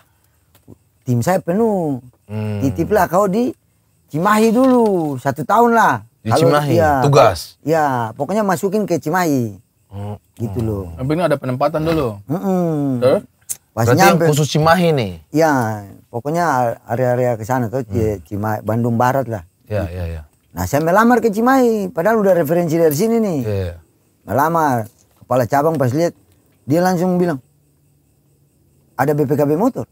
[SPEAKER 1] tim saya penuh. Hmm. Titiplah kau di Cimahi dulu satu tahun lah." Di Cimahi. Ya, Tugas. Ya, pokoknya masukin ke Cimahi. Hmm. Gitu loh. Tapi oh. ini ada penempatan dulu. Hmm. -mm.
[SPEAKER 2] Pas nyampe, khusus Cimahi nih.
[SPEAKER 1] Iya, pokoknya area-area ke sana tuh hmm. Cimahi, Bandung Barat lah. Iya, iya, iya. Nah, saya melamar ke Cimahi, padahal udah referensi dari sini nih. Iya. ya. Melamar, kepala cabang pas lihat dia langsung bilang ada BPKB motor.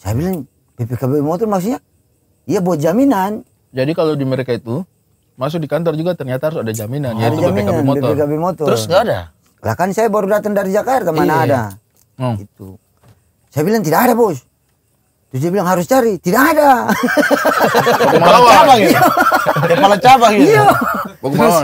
[SPEAKER 1] Saya bilang BPKB motor maksudnya? Iya buat jaminan.
[SPEAKER 2] Jadi kalau di mereka itu masuk di kantor juga ternyata harus ada jaminan oh. yaitu ada jaminan, BPKB motor. BPKB motor.
[SPEAKER 1] Terus nggak ada? Lah kan saya baru datang dari Jakarta mana iya. ada? Hmm. Itu. Saya bilang tidak ada bos. Terus dia bilang harus cari, tidak ada.
[SPEAKER 3] Kepala
[SPEAKER 1] iya. cabang ya.
[SPEAKER 2] Kepala cabang ya. Iya.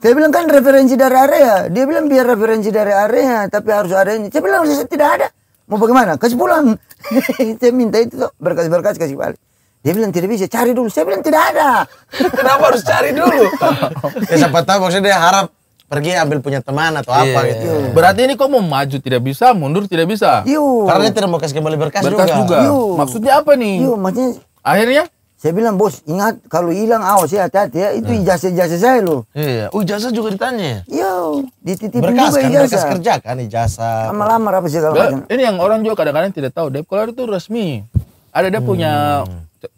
[SPEAKER 1] Saya bilang kan referensi dari area. Dia bilang biar referensi dari area, tapi harus ada ini. Saya bilang tidak ada. Mau bagaimana? Kasih pulang. saya minta itu berkas-berkas kasih balik. Dia bilang tidak bisa, cari dulu. Saya bilang tidak ada. Kenapa harus cari dulu?
[SPEAKER 2] ya siapa tahu maksudnya dia harap pergi ambil punya teman atau yeah. apa iya, gitu. Iya. Berarti ini kok mau maju tidak bisa, mundur tidak bisa. Yo. Iya. Karena dia tidak mau kasih kembali berkas, berkas juga. juga.
[SPEAKER 1] Maksudnya apa nih? Yo, maksudnya akhirnya saya bilang bos ingat kalau hilang awas ya hati-hati ya itu ijazah ijazah saya loh. Iya, oh ijazah juga ditanya. Iya, dititipin berkas, juga kan ijazah. Berkas
[SPEAKER 2] kerja kan ijazah. Lama-lama apa sih kalau Ini yang orang juga kadang-kadang tidak tahu. Depkolar kalau itu resmi, ada dia hmm. punya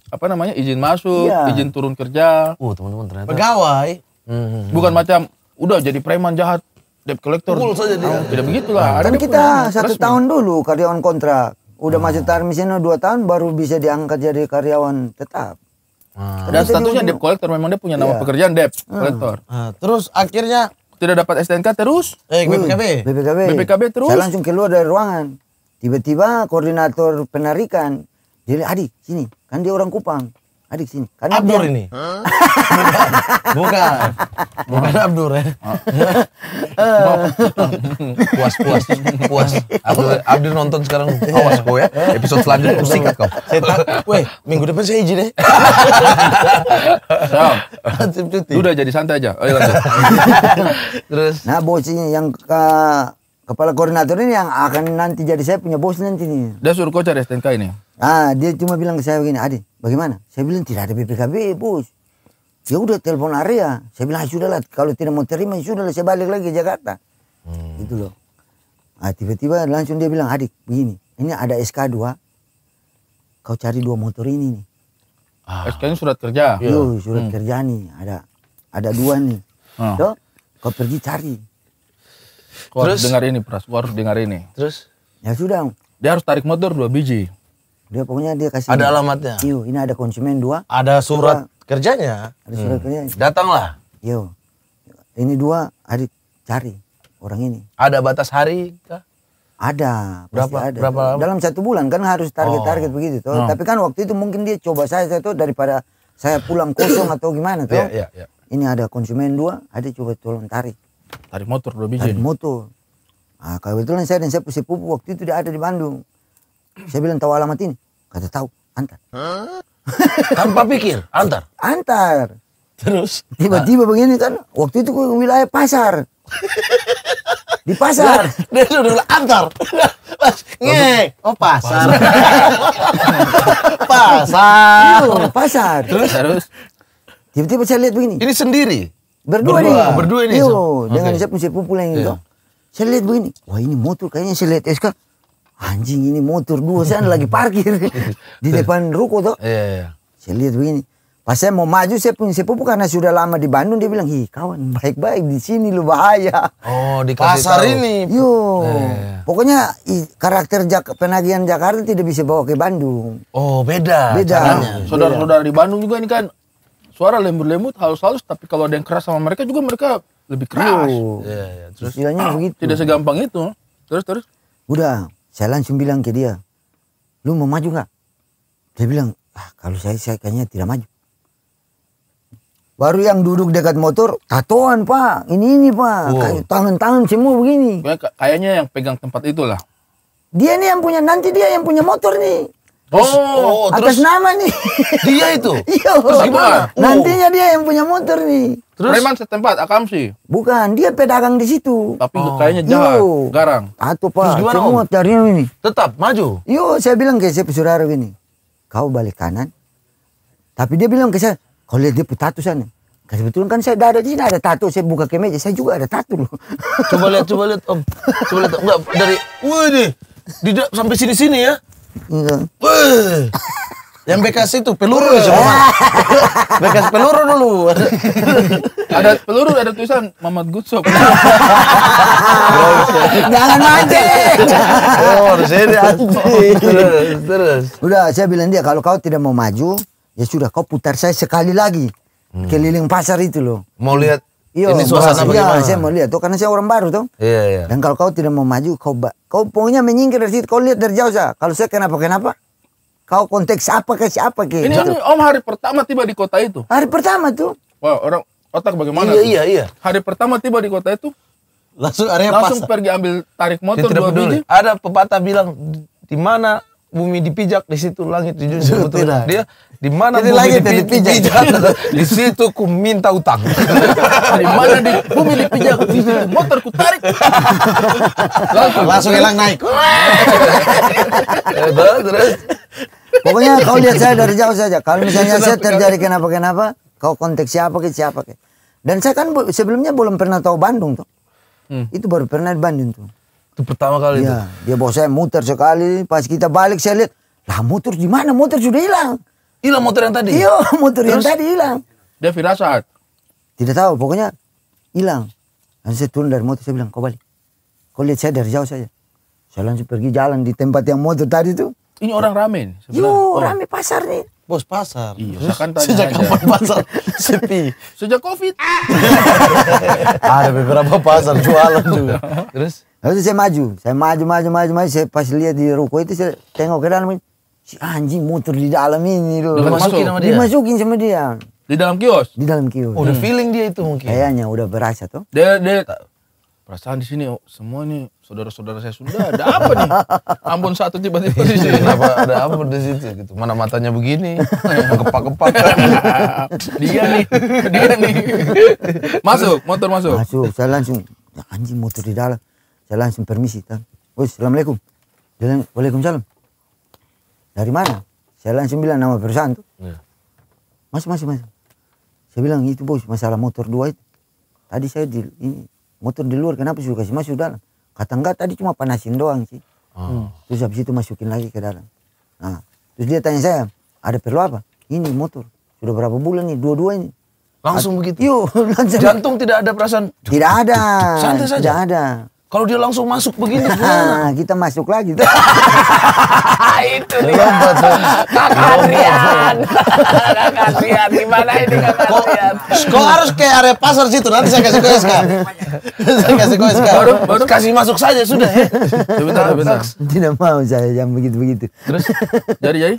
[SPEAKER 2] apa namanya izin masuk, iya. izin turun kerja. Uh teman-teman ternyata. Pegawai. hmm Bukan macam udah jadi preman jahat debt collector. Cool saja dia. Ah, tidak begitulah. Nah, kan kita satu
[SPEAKER 1] tahun dulu karyawan kontrak. Udah hmm. masuk misalnya dua tahun baru bisa diangkat jadi karyawan tetap. Hmm. Dan statusnya debt
[SPEAKER 2] collector memang dia punya nama iya. pekerjaan
[SPEAKER 1] debt collector. Hmm.
[SPEAKER 2] Terus akhirnya tidak dapat STNK terus? Eh, BPKB. BPKB. BPKB terus. Saya langsung
[SPEAKER 1] keluar dari ruangan. Tiba-tiba koordinator penarikan dia lihat adik sini. Kan dia orang Kupang. Adik sini. Kan Abdur dia... ini?
[SPEAKER 2] bukan.
[SPEAKER 1] Bukan. Abdur ya. puas, puas. Puas. Abdur, Abdur
[SPEAKER 2] nonton sekarang. Awas
[SPEAKER 1] kau ya. Episode
[SPEAKER 2] selanjutnya pusing singkat kau. Saya weh minggu depan saya izin deh. Ya. Udah jadi santai aja. Oh, Ayo iya,
[SPEAKER 1] Terus. Nah bocinya yang ke Kepala koordinator ini yang akan nanti jadi saya punya bos nanti nih. Dia suruh kau cari STNK ini? Ah, dia cuma bilang ke saya begini, Adi, bagaimana? Saya bilang tidak ada BPKB, bos. Ya udah telepon area. Ya. Saya bilang, ah, sudah lah, kalau tidak mau terima, ya sudah lah, saya balik lagi ke Jakarta. Hmm. Itu loh. Ah, tiba-tiba langsung dia bilang, adik, begini, ini ada SK2, kau cari dua motor ini nih.
[SPEAKER 2] Ah. SK ini surat kerja? Iya, surat hmm. kerja
[SPEAKER 1] nih, ada ada dua nih. Hmm. Ah. So, kau pergi cari Gua harus dengar
[SPEAKER 2] ini Pras, gua harus dengar ini. Terus
[SPEAKER 1] ya sudah. Dia harus tarik motor dua biji. Dia pokoknya dia kasih Ada alamatnya. Iyo, ini ada konsumen dua. Ada surat dua, kerjanya.
[SPEAKER 2] Ada surat hmm. kerjanya. Datanglah.
[SPEAKER 1] Iyo. Ini dua hari cari orang ini. Ada batas hari kah? Ada, berapa, ada. Berapa Dalam satu bulan kan harus target-target oh. begitu toh. Hmm. Tapi kan waktu itu mungkin dia coba saya itu daripada saya pulang kosong atau gimana iya, Tuh. Yeah, yeah, yeah. Ini ada konsumen dua, ada coba tolong tarik. Tarik motor dua biji. Tarik motor. Nah, kebetulan saya dan saya pupuk waktu itu dia ada di Bandung. Saya bilang tahu alamat ini. Kata tahu, antar. Tanpa pikir, antar. Antar. Terus tiba-tiba begini kan, waktu itu ke wilayah pasar. di pasar. Dia, sudah bilang antar. Nih, oh pasar. pasar. pasar. Terus, iya, terus. Tiba-tiba saya lihat begini. Ini sendiri. Berdua, berdua nih. Berdua nih. Yo, okay. dengan siapa siapa pulang yang itu. Saya lihat begini, wah ini motor kayaknya saya lihat SK. Anjing ini motor dua, saya lagi parkir di depan ruko tuh. Iya, iya, Saya lihat begini, Pas saya mau maju, saya punya sepupu karena sudah lama di Bandung. Dia bilang, hi kawan, baik-baik di sini lu bahaya. Oh, di pasar ini. Yo, iya, iya, pokoknya karakter Jak penagihan Jakarta tidak bisa bawa ke Bandung. Oh, beda. Beda. Saudara-saudara
[SPEAKER 2] di Bandung juga ini kan suara lembut-lembut halus-halus tapi kalau ada yang keras sama mereka juga mereka lebih keras. Iya, yeah, yeah. terus istilahnya ah, begitu. Tidak segampang itu. Terus terus
[SPEAKER 1] udah saya langsung bilang ke dia, "Lu mau maju nggak? Dia bilang, "Ah, kalau saya saya kayaknya tidak maju." Baru yang duduk dekat motor, tatoan pak, ini ini pak, wow. tangan-tangan semua begini.
[SPEAKER 2] Kayaknya yang pegang tempat itulah.
[SPEAKER 1] Dia nih yang punya, nanti dia yang punya motor nih. Oh, oh atas terus nama nih.
[SPEAKER 2] Dia itu. Iya. Terus gimana? Nantinya
[SPEAKER 1] oh. dia yang punya motor nih. Terus Preman setempat akam sih. Bukan, dia pedagang di situ. Tapi oh. kayaknya jalan Yo. garang. Atau pak, Terus gimana? Semua carinya ini. Tetap maju. Yo, saya bilang ke saya saudara ini. Kau balik kanan. Tapi dia bilang ke saya, kau lihat dia tato sana. betul kan saya ada di sini ada tato, saya buka kemeja, saya juga ada tato loh.
[SPEAKER 2] Coba lihat, coba lihat Om. Coba lihat, enggak
[SPEAKER 1] dari, wih deh,
[SPEAKER 2] di sampai sini-sini ya. Iya. Yang bekas itu peluru semua. bekas peluru dulu. ada peluru ada tulisan Mamat Gusop Jangan mati. Oh, terus, terus.
[SPEAKER 1] Udah saya bilang dia kalau kau tidak mau maju, ya sudah kau putar saya sekali lagi. Hmm. Keliling pasar itu loh. Mau lihat Yo, iya, ini suasana bahas, iya, bagaimana? Ya, saya mau lihat tuh karena saya orang baru tuh. Iya, iya. Dan kalau kau tidak mau maju, kau kau pokoknya menyingkir dari situ. Kau lihat dari jauh saja. Kalau saya kenapa kenapa? Kau konteks apa ke siapa ke? Ini, gitu. ini Om
[SPEAKER 2] hari pertama tiba di kota itu.
[SPEAKER 1] Hari pertama tuh.
[SPEAKER 2] Wah, orang otak bagaimana? Iya, tuh? iya, iya. Hari pertama tiba di kota itu langsung area langsung pergi ambil tarik motor dua peduli. biji. Ada pepatah bilang di mana bumi dipijak di situ langit dijunjung betul. Dia di mana bumi lagi dipijak, dipijak. di situ ku minta utang di mana di bumi dipijak
[SPEAKER 1] di situ motor ku tarik langsung langsung hilang naik eh, terus pokoknya kau lihat saya dari jauh saja kalau misalnya saya terjadi kenapa kenapa kau konteks siapa ke siapa ke dan saya kan sebelumnya belum pernah tahu Bandung tuh hmm. itu baru pernah di Bandung tuh itu pertama kali ya, itu. Iya, dia bawa saya muter sekali pas kita balik saya lihat lah muter di mana Muter sudah hilang Hilang motor yang tadi? Iya, motor Terus, yang tadi hilang. Dia firasat? Tidak tahu, pokoknya hilang. Dan saya turun dari motor, saya bilang, kau balik. Kau lihat saya dari jauh saja. Saya langsung pergi jalan di tempat yang motor tadi tuh.
[SPEAKER 2] Ini orang rame nih? Yo, oh. rame pasar nih. Bos pasar. Iya, saya kan tanya Sejak aja. kapan pasar sepi? Sejak Covid.
[SPEAKER 1] Ada
[SPEAKER 2] beberapa pasar jualan juga.
[SPEAKER 1] Terus? Lalu saya maju, saya maju, maju, maju, maju. Saya pas lihat di ruko itu, saya tengok ke dalam si anjing motor di dalam ini loh. Dimasukin sama dia. Dimasukin sama dia. Di dalam kios. Di dalam kios. Oh, udah hmm. feeling dia itu mungkin. Kayaknya udah berasa tuh.
[SPEAKER 2] Dia dia perasaan di sini oh, semua nih saudara-saudara saya Sunda ada apa nih? Ambon satu tiba-tiba di sini. Kenapa ada apa di situ gitu. Mana matanya begini,
[SPEAKER 1] kepak-kepak. dia nih, dia nih. Masuk, motor masuk. Masuk, saya langsung ya, anjing motor di dalam. Saya langsung permisi, kan. Woi, Assalamualaikum. Waalaikumsalam. Dari mana? Saya langsung bilang nama perusahaan tuh. Ya. Mas, mas, mas. Saya bilang itu bos masalah motor dua itu. Tadi saya di ini motor di luar kenapa sudah kasih masuk dalam? Kata enggak tadi cuma panasin doang sih. Ah. Hmm. Terus habis itu masukin lagi ke dalam. Nah, terus dia tanya saya, ada perlu apa? Ini motor. Sudah berapa bulan nih? Dua-dua ini. Langsung Ad, begitu? Yuk. Langsung. Jantung tidak ada perasaan? Tidak ada. Santai saja? Tidak ada. Kalau dia langsung masuk begini nah, kita masuk lagi. Ah, itu dia. Kak Adrian. Kak Adrian
[SPEAKER 2] gimana ini Kak Adrian? Kok harus kayak area pasar situ nanti saya kasih koes Kak. saya
[SPEAKER 3] kasih koes Kak. Baru, baru kasih masuk saja sudah ya.
[SPEAKER 1] Sebentar, sebentar. Tidak mau saya yang begitu-begitu. Terus jadi jadi?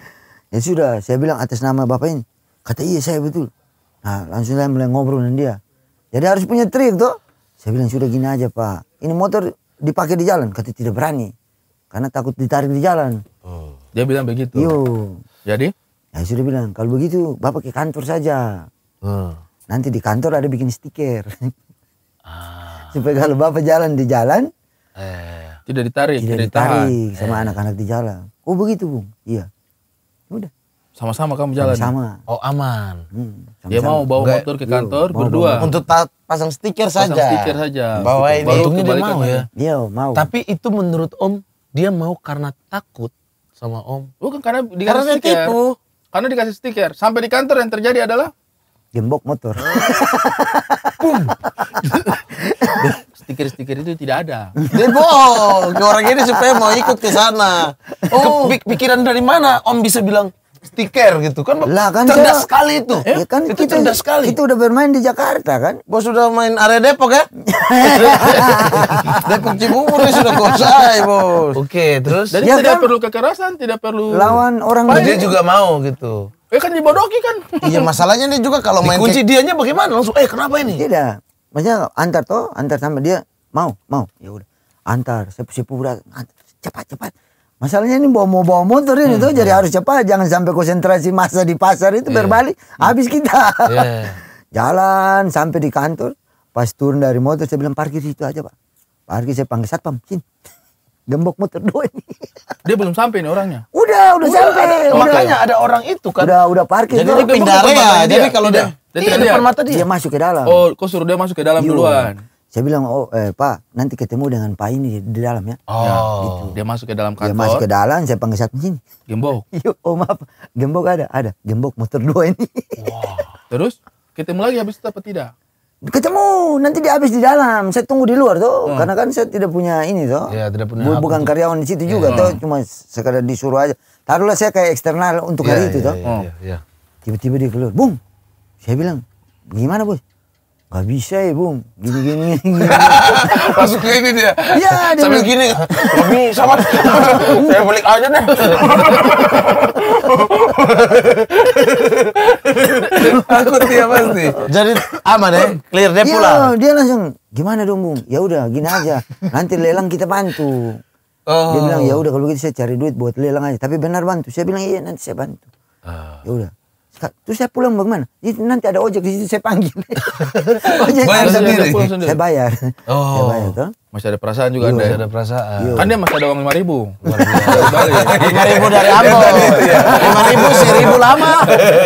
[SPEAKER 1] Ya sudah, saya bilang atas nama Bapak ini. Kata iya saya betul. Nah, langsung saya mulai ngobrol dengan dia. Jadi harus punya trik tuh. Saya bilang sudah gini aja pak. Ini motor dipakai di jalan. Kata tidak berani. Karena takut ditarik di jalan. Oh. Dia bilang begitu. Yo. Jadi? Ya sudah bilang kalau begitu bapak ke kantor saja. Oh. Nanti di kantor ada bikin stiker. ah. Supaya kalau bapak jalan di jalan.
[SPEAKER 2] Eh. Tidak ditarik. Tidak, tidak ditarik sama eh.
[SPEAKER 1] anak-anak eh. di jalan. Oh begitu bung. Iya. Udah. Sama-sama kamu jalan. Sama. Oh
[SPEAKER 2] aman. Hmm,
[SPEAKER 1] Dia mau bawa motor ke kantor iya, berdua. Bawa, untuk pasang stiker saja. Pasang stiker saja. Bawa ini. Untungnya dia mau ya.
[SPEAKER 2] Dia mau. Tapi itu menurut Om dia mau karena
[SPEAKER 1] takut sama Om.
[SPEAKER 2] Bukan karena dikasih karena stiker. Tipu. Karena dikasih stiker. Sampai di kantor yang terjadi adalah
[SPEAKER 1] gembok motor. Oh.
[SPEAKER 2] Stiker-stiker itu tidak ada. Dia bohong. Orang ini supaya mau ikut ke sana. Oh, pikiran dari mana Om bisa bilang stiker gitu kan lah kan cerdas saya, sekali itu ya kan itu kita, cerdas
[SPEAKER 1] sekali itu udah bermain di Jakarta kan bos sudah main area Depok ya Depok Cibubur ini sudah kuasai
[SPEAKER 2] bos oke okay, terus jadi ya tidak kan? perlu kekerasan tidak perlu lawan orang dia juga
[SPEAKER 1] mau gitu
[SPEAKER 2] Eh kan dibodohi kan. Iya masalahnya dia juga kalau main kunci
[SPEAKER 1] dianya bagaimana langsung eh kenapa ini? Tidak. Maksudnya antar toh, antar sama dia mau, mau. Ya udah. Antar, sepupu siapa cepat cepat. Masalahnya ini bawa mau bawa motor ini hmm. tuh jadi hmm. harus cepat jangan sampai konsentrasi masa di pasar itu yeah. berbalik habis kita. Yeah. Jalan sampai di kantor pas turun dari motor saya bilang parkir situ aja pak. Parkir saya panggil satpam sini. Gembok motor dua ini.
[SPEAKER 2] Dia belum sampai nih orangnya.
[SPEAKER 1] Udah udah, udah sampai. Makanya ada orang itu kan. Udah udah parkir. Jadi pindah ya. Jadi kalau dia, dia, dia, dia, dia, dia, dia, dia, dia
[SPEAKER 2] masuk ke dalam. Oh, kok suruh dia masuk ke dalam Yuh. Iya. duluan.
[SPEAKER 1] Saya bilang, oh eh, Pak, nanti ketemu dengan Pak ini di dalam ya. Oh, ya, gitu. dia masuk ke dalam kantor. Dia masuk ke dalam, saya panggil satu sini. Gembok? Yuk, oh maaf, gembok ada? Ada, gembok motor dua ini.
[SPEAKER 2] Wah. Terus, ketemu lagi habis itu apa tidak?
[SPEAKER 1] ketemu nanti dia habis di dalam saya tunggu di luar tuh hmm. karena kan saya tidak punya ini tuh ya,
[SPEAKER 2] tidak punya bukan itu.
[SPEAKER 1] karyawan di situ iya. juga yeah. tuh hmm. cuma sekadar disuruh aja taruhlah saya kayak eksternal untuk yeah, hari yeah, itu tuh Iya, ya. tiba-tiba dia keluar bung saya bilang gimana bos nggak bisa ya bung gini gini, gini.
[SPEAKER 2] masuk ke ini dia Iya, dia sambil gini
[SPEAKER 1] tapi bisa
[SPEAKER 2] saya balik aja deh aku dia pasti jadi aman ya clear dia ya, pula.
[SPEAKER 1] Iya, dia langsung gimana dong bung ya udah gini aja nanti lelang kita bantu
[SPEAKER 2] oh. dia bilang ya udah
[SPEAKER 1] kalau gitu saya cari duit buat lelang aja tapi benar bantu saya bilang iya nanti saya bantu oh. ya udah Terus saya pulang bagaimana? Nanti ada ojek di situ saya panggil. ojek bayar sendiri. sendiri. Saya bayar.
[SPEAKER 2] Oh. Saya bayar toh. Masih ada perasaan juga Yo. Anda. Iya. Ya? Masih ada perasaan. Yo. Kan dia masih ada uang lima ribu. Lima ribu dari Ambo. Lima ribu seribu lama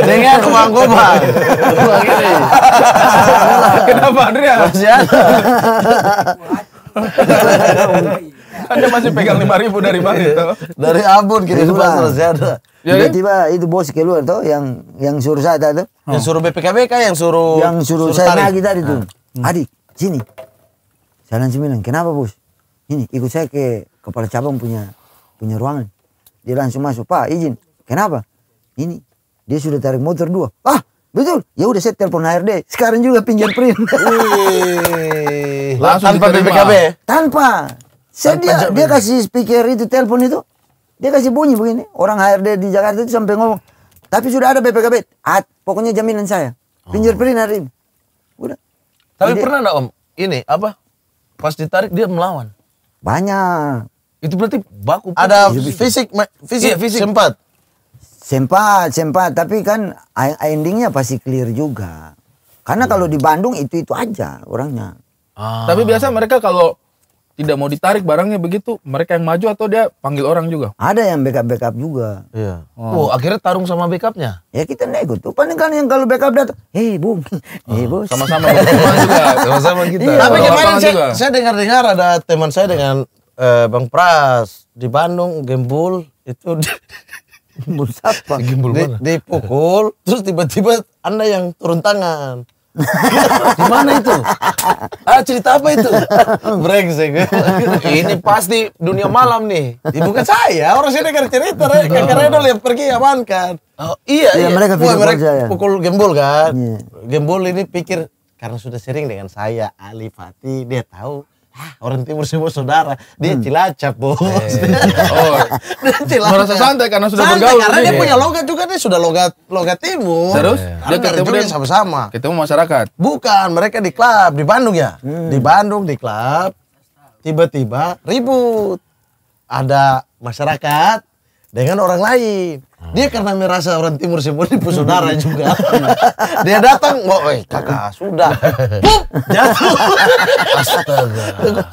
[SPEAKER 2] dengan uang gobang. Kenapa Andrea? Masih ada. Anda masih pegang lima ribu dari mana itu? Dari Ambon kirim pulang masih ada. Tiba-tiba
[SPEAKER 1] ya, ya? itu bos keluar tuh yang yang suruh saya tadi tuh. Yang
[SPEAKER 2] suruh BPKB kan yang suruh yang suruh, suruh saya tarik. tadi tuh.
[SPEAKER 1] Hmm. Adik, sini. jalan sembilan "Kenapa, Bos?" Ini ikut saya ke kepala cabang punya punya ruangan. Dia langsung masuk, "Pak, izin." "Kenapa?" "Ini dia sudah tarik motor dua." "Ah, betul. Ya udah saya telepon HRD. Sekarang juga pinjam print
[SPEAKER 3] langsung tanpa BPKB.
[SPEAKER 1] Tanpa. Saya dia, dia kasih speaker itu telepon itu dia kasih bunyi begini. Orang HRD di Jakarta itu sampai ngomong. Tapi sudah ada BPKB. At, pokoknya jaminan saya. Pinjir oh. print hari ini. Udah. Tapi Jadi, pernah enggak om? Ini apa? Pas ditarik dia melawan. Banyak. Itu berarti baku. Ada iya, fisik, fisik, iya, fisik. sempat. Sempat, sempat. Tapi kan endingnya pasti clear juga. Karena iya. kalau di Bandung itu itu aja orangnya.
[SPEAKER 2] Ah. Tapi biasa mereka kalau tidak mau ditarik barangnya begitu mereka yang maju atau dia panggil orang juga
[SPEAKER 1] ada yang backup backup juga iya oh, oh
[SPEAKER 2] akhirnya tarung sama backupnya
[SPEAKER 1] ya kita nego tuh paling kan yang kalau backup datang hei bung hei oh, bos sama-sama gitu. juga sama-sama kita gitu. iya. tapi kemarin saya, saya
[SPEAKER 2] dengar-dengar ada teman saya dengan eh, bang Pras di Bandung gembul itu gembul siapa gembul mana dipukul terus tiba-tiba anda yang turun tangan Gimana itu? Ah, cerita apa itu? Brengsek. Ini pasti dunia malam nih. Ya, bukan saya, orang sini kan cerita. Oh. Kakak Redo lihat pergi aman kan. Oh, iya, iya. iya. Mereka, Wah, mereka ya. pukul gembul kan. Yeah. Gembul ini pikir karena sudah sering dengan saya, Ali Fatih, dia tahu Hah, orang timur semua saudara. Dia hmm. cilacap, bos. Eh. Oh. dia cilacap. Merasa santai karena sudah santai, bergaul. Karena dia punya logat juga dia sudah logat logat timur. Terus? Dia ketemu dia sama-sama. Ketemu masyarakat? Bukan, mereka di klub, di Bandung ya. Hmm. Di Bandung, di klub. Tiba-tiba ribut. Ada masyarakat dengan orang lain. Ah. Dia karena merasa orang timur semua di pusudara juga. Dia datang, wah, oh, kakak sudah, jatuh.
[SPEAKER 3] Astaga.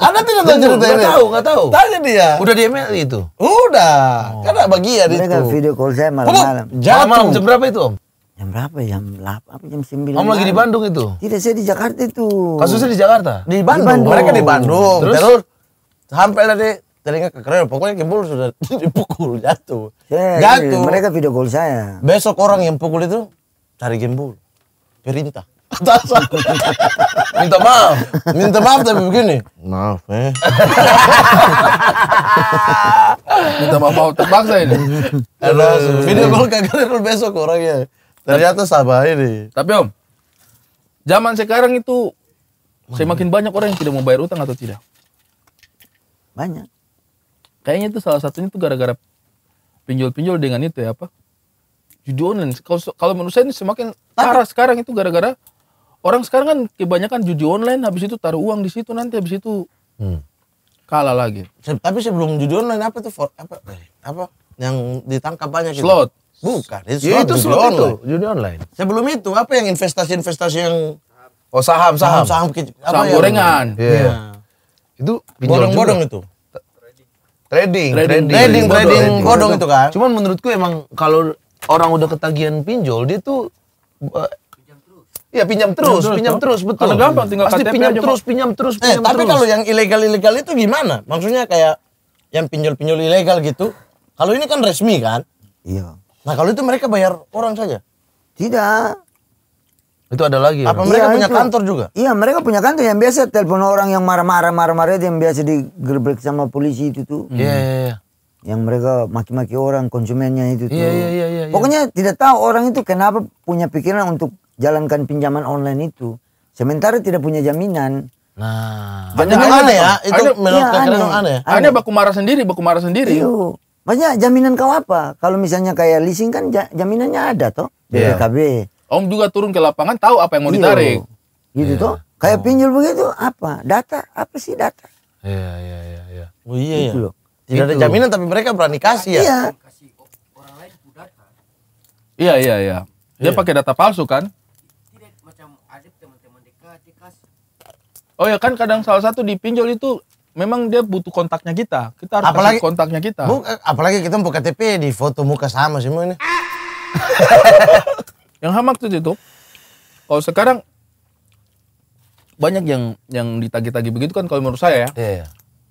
[SPEAKER 2] Anda
[SPEAKER 1] tidak tahu cerita ini? Nggak tahu, nggak tahu. Tanya dia. Udah di email itu? Udah, oh. karena bagian itu. Mereka video call saya malam-malam. Jam malam jam berapa itu om? Jam berapa? Jam delapan? apa jam sembilan? Om lagi di Bandung itu? Tidak, saya di Jakarta itu. Kasusnya di Jakarta? Di Bandung. Di Bandung. Mereka di Bandung. Terus? Terus?
[SPEAKER 2] Sampai tadi telinga ke keran pokoknya Kebul sudah
[SPEAKER 1] dipukul jatuh
[SPEAKER 2] yeah, ya, ya, jatuh mereka
[SPEAKER 1] video call saya besok orang yang pukul itu cari Gembul perintah atasan minta maaf minta maaf tapi begini
[SPEAKER 2] maaf eh minta maaf mau terpaksa ini terus video call kagak besok orangnya ternyata sabar ini tapi om zaman sekarang itu semakin banyak orang yang tidak mau bayar utang atau tidak banyak kayaknya itu salah satunya itu gara-gara pinjol-pinjol dengan itu ya apa judi online kalau, kalau menurut saya ini semakin parah sekarang itu gara-gara orang sekarang kan kebanyakan judi online habis itu taruh uang di situ nanti habis itu hmm. kalah lagi tapi sebelum judi online apa tuh for, apa apa yang ditangkap banyak gitu? slot bukan itu ya, slot, ya, itu judi slot online. itu judi online sebelum itu apa yang investasi-investasi yang oh saham saham saham, saham, saham, saham, gorengan ya. Yeah. itu pinjol bodong-bodong itu Trading, trading, trading, trading, trading bodong itu kan. Cuman menurutku emang kalau orang udah ketagihan pinjol dia tuh eh, Iya pinjam terus, pinjam terus, pinjam terus betul. gampang tinggal Pasti KTP pinjam aja, terus, pinjam terus, eh, pinjam eh, terus. Tapi kalau yang ilegal-ilegal itu gimana? Maksudnya kayak yang pinjol-pinjol ilegal gitu.
[SPEAKER 1] Kalau ini kan resmi kan? Iya. Nah, kalau itu mereka bayar orang saja. Tidak.
[SPEAKER 2] Itu ada lagi. Apa mereka ya, punya itu. kantor juga?
[SPEAKER 1] Iya, mereka punya kantor yang biasa telepon orang yang marah-marah, marah-marah yang biasa digerebek sama polisi itu tuh. Iya, yeah, iya, yeah, iya. Yeah. Yang mereka maki-maki orang konsumennya itu tuh. Iya, iya, iya, iya, iya. Pokoknya tidak tahu orang itu kenapa punya pikiran untuk jalankan pinjaman online itu. Sementara tidak punya jaminan. Nah, jaminan ya, iya, aneh, aneh ya. Itu menurut iya, aneh. aneh. Aneh baku marah sendiri, baku marah sendiri. Iya. Maksudnya jaminan kau apa? Kalau misalnya kayak leasing kan jaminannya ada toh. Iya. BPKB. Yeah.
[SPEAKER 2] Om juga turun ke lapangan tahu apa yang mau iya. ditarik. Gitu iya. Gitu tuh. toh.
[SPEAKER 1] Kayak oh. pinjol begitu apa? Data
[SPEAKER 2] apa sih data? Iya iya iya. iya. Oh iya gitu ya. Loh. Tidak gitu. ada jaminan tapi mereka berani kasih ya. Iya. Iya iya iya. Dia iya. pakai data palsu kan? Oh ya kan kadang salah satu di pinjol itu memang dia butuh kontaknya kita. Kita harus apalagi, kasih kontaknya kita. Bu, eh, apalagi kita mau KTP di foto muka sama semua ini. Ah! Yang hamak tuh itu. Kalau sekarang banyak yang yang ditagi-tagi begitu kan kalau menurut saya ya. Iya, iya.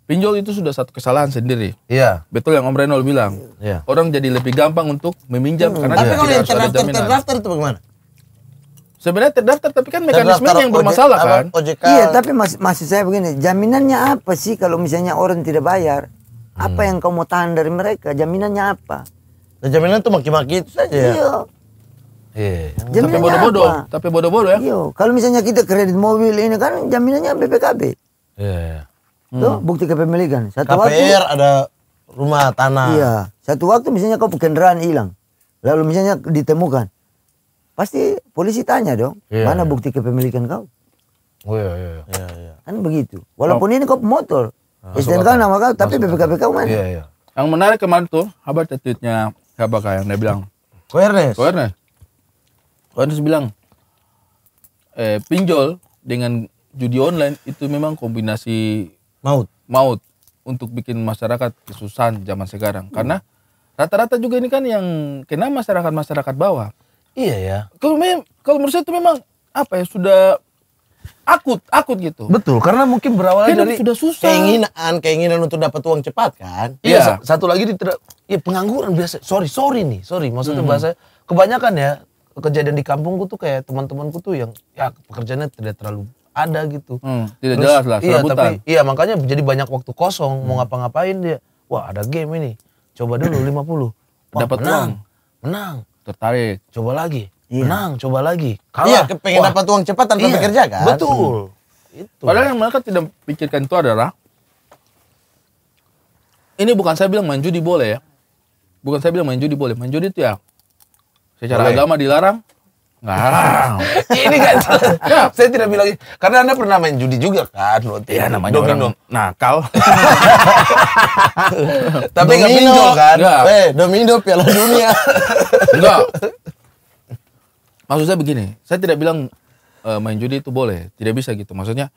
[SPEAKER 2] Pinjol itu sudah satu kesalahan sendiri. Iya. Betul yang Om Renol bilang. Yeah. Orang jadi lebih gampang untuk meminjam hmm. karena Tapi kalau yang terdaftar, terdaftar
[SPEAKER 1] itu bagaimana? Sebenarnya terdaftar tapi kan mekanisme yang bermasalah kan. OJK. Iya, tapi masih masih saya begini, jaminannya apa sih kalau misalnya orang tidak bayar? Hmm. Apa yang kamu tahan dari mereka? Jaminannya apa?
[SPEAKER 2] Nah, jaminan tuh maki-maki itu saja. Iya. Iya. Tapi bodoh-bodoh,
[SPEAKER 1] tapi bodoh-bodoh ya. Iya. Kalau misalnya kita kredit mobil ini kan jaminannya BPKB.
[SPEAKER 2] Iya. Hmm. Tuh bukti
[SPEAKER 1] kepemilikan. Satu KPR waktu ada
[SPEAKER 2] rumah tanah. Iya.
[SPEAKER 1] Satu waktu misalnya kau kendaraan hilang, lalu misalnya ditemukan, pasti polisi tanya dong, iya, mana iya. bukti kepemilikan kau? Oh iya iya. iya, iya. Kan begitu. Walaupun oh. ini kau motor, nah, STNK nama kau, tapi BPKB kau mana? Iya,
[SPEAKER 2] iya. Yang menarik kemarin tuh, apa tweetnya siapa kayak yang dia bilang? Kau Ernest. Harus bilang eh, pinjol dengan judi online itu memang kombinasi maut maut untuk bikin masyarakat kesusahan zaman sekarang hmm. karena rata-rata juga ini kan yang kena masyarakat masyarakat bawah iya ya kalau memang kalau menurut saya itu memang apa ya sudah akut akut gitu betul karena mungkin berawal dari sudah susah keinginan keinginan untuk dapat uang cepat kan iya ya, satu lagi di ya pengangguran biasa sorry sorry nih sorry maksudnya hmm. bahasa kebanyakan ya kejadian di kampungku tuh kayak teman-temanku tuh yang ya pekerjaannya tidak terlalu ada gitu. Hmm, tidak Terus, jelas lah, Iya, tapi iya makanya jadi banyak waktu kosong hmm. mau ngapa-ngapain dia. Wah, ada game ini. Coba dulu 50. Wah, Dapat menang. Uang. Menang. Tertarik. Coba lagi. Iya. Menang, coba lagi. Kalah. Iya, pengen dapat uang cepat tanpa iya, bekerja kan? Betul. Hmm. Itu. Padahal yang mereka tidak pikirkan itu adalah ini bukan saya bilang main judi boleh ya. Bukan saya bilang main judi boleh. Main judi itu ya Secara Boleh. agama dilarang? Nggak. ini kan Saya tidak bilang karena Anda pernah main judi juga kan waktu ya, namanya domino. orang nakal. Tapi nggak Domino. pinjol kan? Eh, domino piala dunia. Enggak. Maksud saya begini, saya tidak bilang uh, main judi itu boleh, tidak bisa gitu. Maksudnya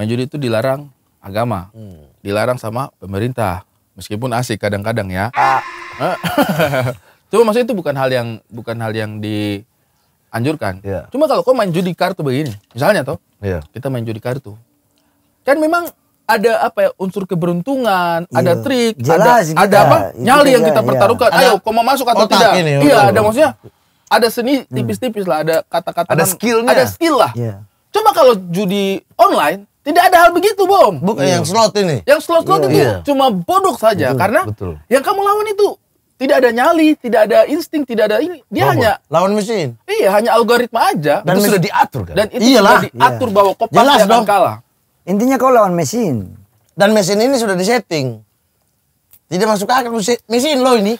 [SPEAKER 2] main judi itu dilarang agama, hmm. dilarang sama pemerintah. Meskipun asik kadang-kadang ya. Ah. Eh. Cuma maksudnya itu bukan hal yang bukan hal yang dianjurkan. Yeah. Cuma kalau kau main judi kartu begini, misalnya toh, yeah. kita main judi kartu, kan memang ada apa ya unsur keberuntungan, yeah. ada trik, Jelas, ada ada kan. apa iya. nyali yang kita iya. pertaruhkan. Ayo, kau mau masuk atau tidak? Ini, iya, ada maksudnya ada seni tipis-tipis lah, ada kata-kata, ada skillnya, ada skill lah. Yeah. Coba kalau judi online tidak ada hal begitu, Bom. Bukan iya. yang slot ini. Yang slot-slot yeah. itu yeah. cuma bodoh saja betul, karena betul. yang kamu lawan itu tidak ada nyali, tidak ada insting, tidak ada ini. Dia Robot. hanya lawan mesin. Iya, hanya algoritma
[SPEAKER 1] aja. Dan itu sudah diatur kan. Dan itu Iyalah. sudah diatur iya. bahwa kopas Jelas akan dong. kalah. Intinya kau lawan mesin. Dan mesin ini sudah disetting. Tidak masuk akal mesin
[SPEAKER 2] lo ini.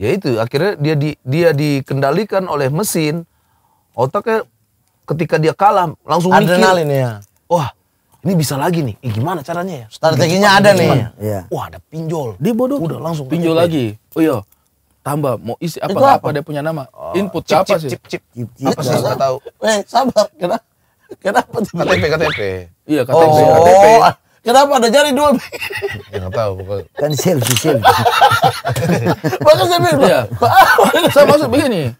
[SPEAKER 2] Ya itu akhirnya dia di, dia dikendalikan oleh mesin. Otaknya ketika dia kalah langsung Adrenalin mikir. ya. Wah, ini bisa lagi nih. Eh, gimana caranya ya? Strateginya ada gimana? nih. Iya. Wah, ada pinjol. Dia bodoh. Udah langsung pinjol lagi. Oh iya tambah mau isi apa apa? apa dia punya nama oh, input chip, apa chip, sih chip, chip. Chip, iya, apa sih nggak tahu eh sabar kenapa kenapa KTP KTP
[SPEAKER 1] iya KTP oh. KTP
[SPEAKER 2] kenapa ada jari dua
[SPEAKER 1] ya, nggak tahu kan selfie selfie
[SPEAKER 2] bahkan saya bilang iya. saya maksud begini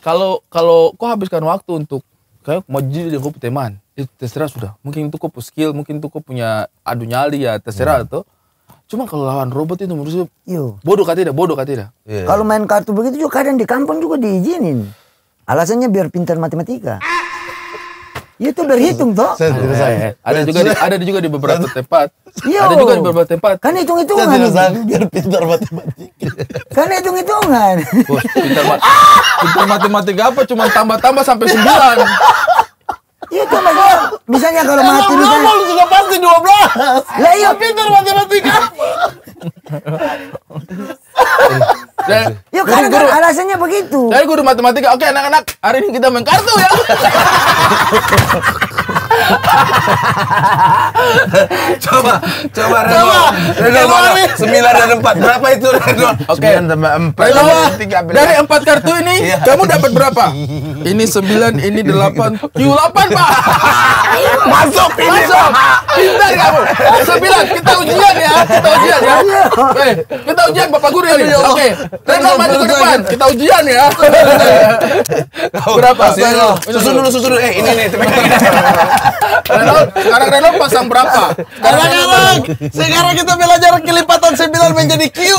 [SPEAKER 2] kalau kalau kau habiskan waktu untuk kayak mau jadi kau teman itu terserah sudah mungkin itu kau skill mungkin itu kau punya adu nyali ya terserah hmm. tuh
[SPEAKER 1] Cuma kalau lawan robot itu menurut saya Yo. bodoh kata tidak, bodoh kata tidak. Yeah. Kalau main kartu begitu juga kadang di kampung juga diizinin. Alasannya biar pintar matematika. Ya itu berhitung toh. Saya ya. Ada juga di, ada
[SPEAKER 2] juga di beberapa tempat. Yo. Ada juga di beberapa tempat. Kan hitung hitungan. biar pintar matematika.
[SPEAKER 1] kan hitung hitungan.
[SPEAKER 2] Bos, pintar, mat pintar matematika apa? Cuma tambah tambah sampai
[SPEAKER 1] sembilan. Iya Itu maksudnya misalnya kalau mati bisa. Kalau sudah pasti 12. Lah iya. Pintar matematika.
[SPEAKER 2] Dan, eh, eh, ya karena guru, kan alasannya begitu. Dari guru matematika, oke anak-anak, hari ini kita main kartu ya. coba, coba Reno. Reno mana? 9 dan 4. Berapa itu Reno? Oke. Okay. 9 tambah 4. Dari 4 kartu ini iya. kamu dapat berapa? Ini 9, ini 8. Yuk 8 Pak. Masuk ini. Masuk. Pintar kamu. 9, kita ujian ya. Kita ujian ya. Iya. Oke, kita ujian Bapak Guru ini. Ya Oke. Reno maju ke depan. Kita ujian ya. Berapa? Susun dulu, susun dulu. Eh, ini nih, Renault, sekarang Renault pasang berapa? Sekarang sekarang, sekarang kita belajar kelipatan 9 menjadi Q.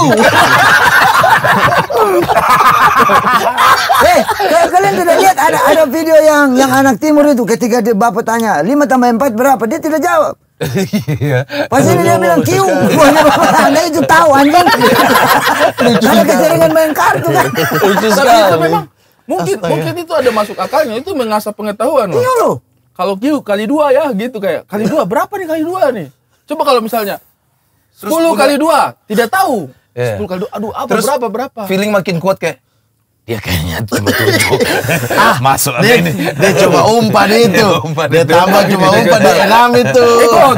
[SPEAKER 2] eh, hey, kalian tidak lihat ada ada
[SPEAKER 1] video yang yang anak timur itu ketika dia bapak tanya 5 tambah 4 berapa dia tidak jawab.
[SPEAKER 3] Iya.
[SPEAKER 2] Pasti
[SPEAKER 1] dia bilang Q. Anda itu tahu anjing.
[SPEAKER 2] Karena keseringan main kartu kan. Lucu sekali. Mungkin mungkin itu ada masuk akalnya itu mengasah pengetahuan. Iya loh kalau Q kali dua ya gitu kayak kali dua berapa nih kali dua nih coba kalau misalnya sepuluh kali dua tidak tahu iya. sepuluh 10 kali dua aduh apa berapa berapa feeling makin kuat kayak dia kayaknya cuma tunjuk ah, masuk dia, ini. dia coba umpan itu dia, umpan dia itu. tambah cuma umpan di enam itu eh, ikut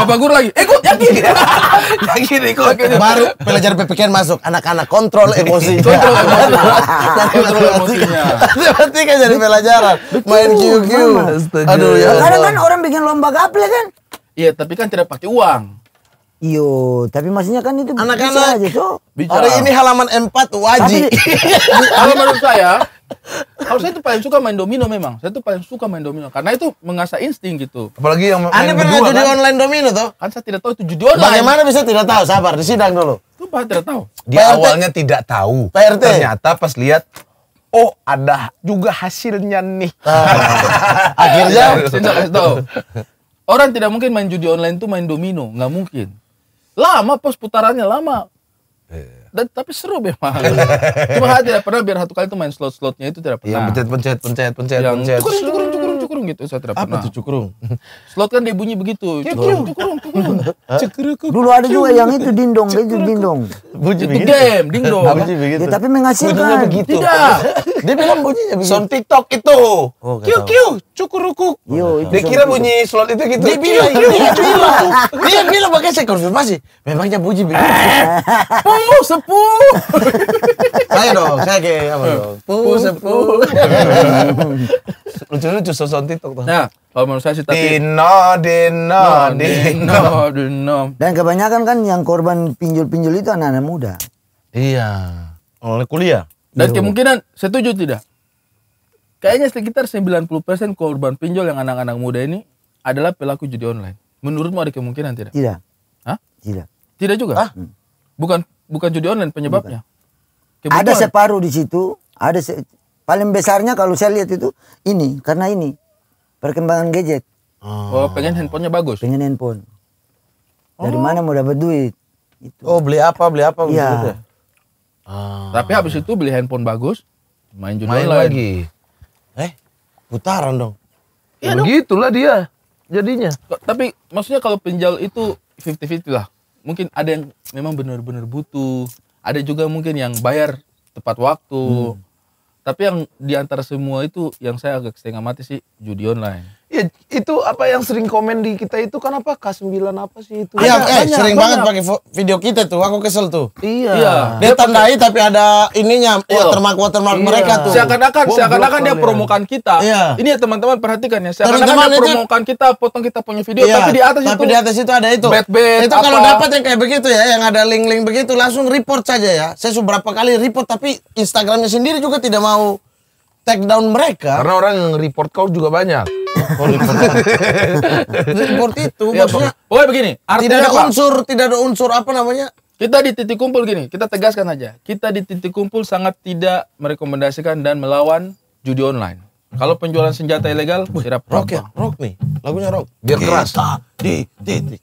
[SPEAKER 2] bapak guru lagi ikut yakin yakin ikut baru pelajar PPKN masuk anak-anak kontrol emosi. kontrol emosinya nanti kan jadi pelajaran
[SPEAKER 1] main QQ aduh ya kadang kan orang bikin lomba gaple kan iya tapi kan tidak pakai uang Iyo, tapi maksudnya kan itu anak-anak aja, so.
[SPEAKER 2] Bicara. Hari ini halaman empat wajib. kalau menurut saya, kalau saya itu paling suka main domino memang. Saya itu paling suka main domino karena itu mengasah insting gitu. Apalagi yang main Anda pernah judi kan? online domino tuh? Kan saya tidak tahu itu judi online. Bagaimana bisa tidak tahu? Sabar, sidang dulu. Sumpah tidak tahu. Di awalnya tidak tahu. PRT. Ternyata pas lihat oh ada juga hasilnya nih. Ah. Akhirnya, tahu. Orang tidak mungkin main judi online tuh main domino, nggak mungkin lama pos putarannya lama iya. dan tapi seru memang cuma aja pernah biar satu kali itu main slot slotnya itu tidak iya, pernah yang pencet pencet pencet pencet yang pencet cukrung gitu saya tidak pernah. Apa tuh cukrung? Slot kan dia bunyi begitu.
[SPEAKER 1] Cukrung, cukrung, cukrung. Cukrung. Dulu ada juga yang itu dindong, dia juga dindong. Bunyi begitu. Game, dindong. Bunyi begitu. Ya, tapi menghasilkan. begitu. Tidak. dia bilang bunyinya begitu. Sound TikTok
[SPEAKER 2] itu. Oh, kiu kiu, cukuruku. Yo, dia kira bunyi slot itu gitu. Dia bilang, dia bilang. Dia bilang pakai saya konfirmasi. Memangnya bunyi begitu. Puh, sepuh. Saya dong, saya kayak apa dong? Puh, sepuh. Lucu-lucu sosokan TikTok tuh. Nah, kalau menurut saya sih tapi Dino, Dino, Dino,
[SPEAKER 1] Dino. Dan kebanyakan kan yang korban pinjol-pinjol itu anak-anak muda.
[SPEAKER 2] Iya. Oleh kuliah. Dan iya. kemungkinan setuju tidak? Kayaknya sekitar 90% korban pinjol yang anak-anak muda ini adalah pelaku judi online. Menurutmu ada kemungkinan tidak? Tidak. Hah? Tidak. Tidak juga? Hah? Bukan bukan judi online penyebabnya. Ada
[SPEAKER 1] separuh di situ, ada se Paling besarnya kalau saya lihat itu ini karena ini perkembangan gadget.
[SPEAKER 2] Oh, oh pengen handphonenya bagus. Pengen
[SPEAKER 1] handphone. Oh. Dari mana mau dapat duit? Itu. Oh, beli apa? Beli apa Iya. Gitu
[SPEAKER 2] Ah. Tapi habis itu beli handphone bagus, main judi main lagi. Eh, putaran dong. Ya, ya begitulah dia jadinya. Tapi maksudnya kalau pinjol itu 50-50 lah. Mungkin ada yang memang benar-benar butuh, ada juga mungkin yang bayar tepat waktu. Hmm tapi yang di antara semua itu yang saya agak setengah mati sih judi online Ya itu apa yang sering komen di kita itu kan apa K9 apa sih itu? Iya, eh, banyak, sering banyak. banget pakai video kita tuh, aku kesel tuh. Iya. iya. Dia, dia tandai tapi ada ininya ya watermark watermark iya. mereka tuh. Seakan-akan wow, seakan-akan dia promokan kita. Iya. Ini ya teman-teman perhatikan ya, seakan-akan dia promokan kita, potong kita punya video iya, tapi di atas tapi itu di atas itu ada itu. Bad -bad, itu apa. kalau dapat yang kayak begitu ya, yang ada link-link begitu langsung report saja ya. Saya sudah berapa kali report tapi Instagramnya sendiri juga tidak mau take down mereka. Karena orang yang report kau juga banyak import itu ya, maksudnya oh begini tidak ada apa? unsur tidak ada unsur apa namanya kita di titik kumpul gini kita tegaskan aja kita di titik kumpul sangat tidak merekomendasikan dan melawan judi online kalau penjualan senjata ilegal tidak rock ya rock nih lagunya rock biar kita keras di titik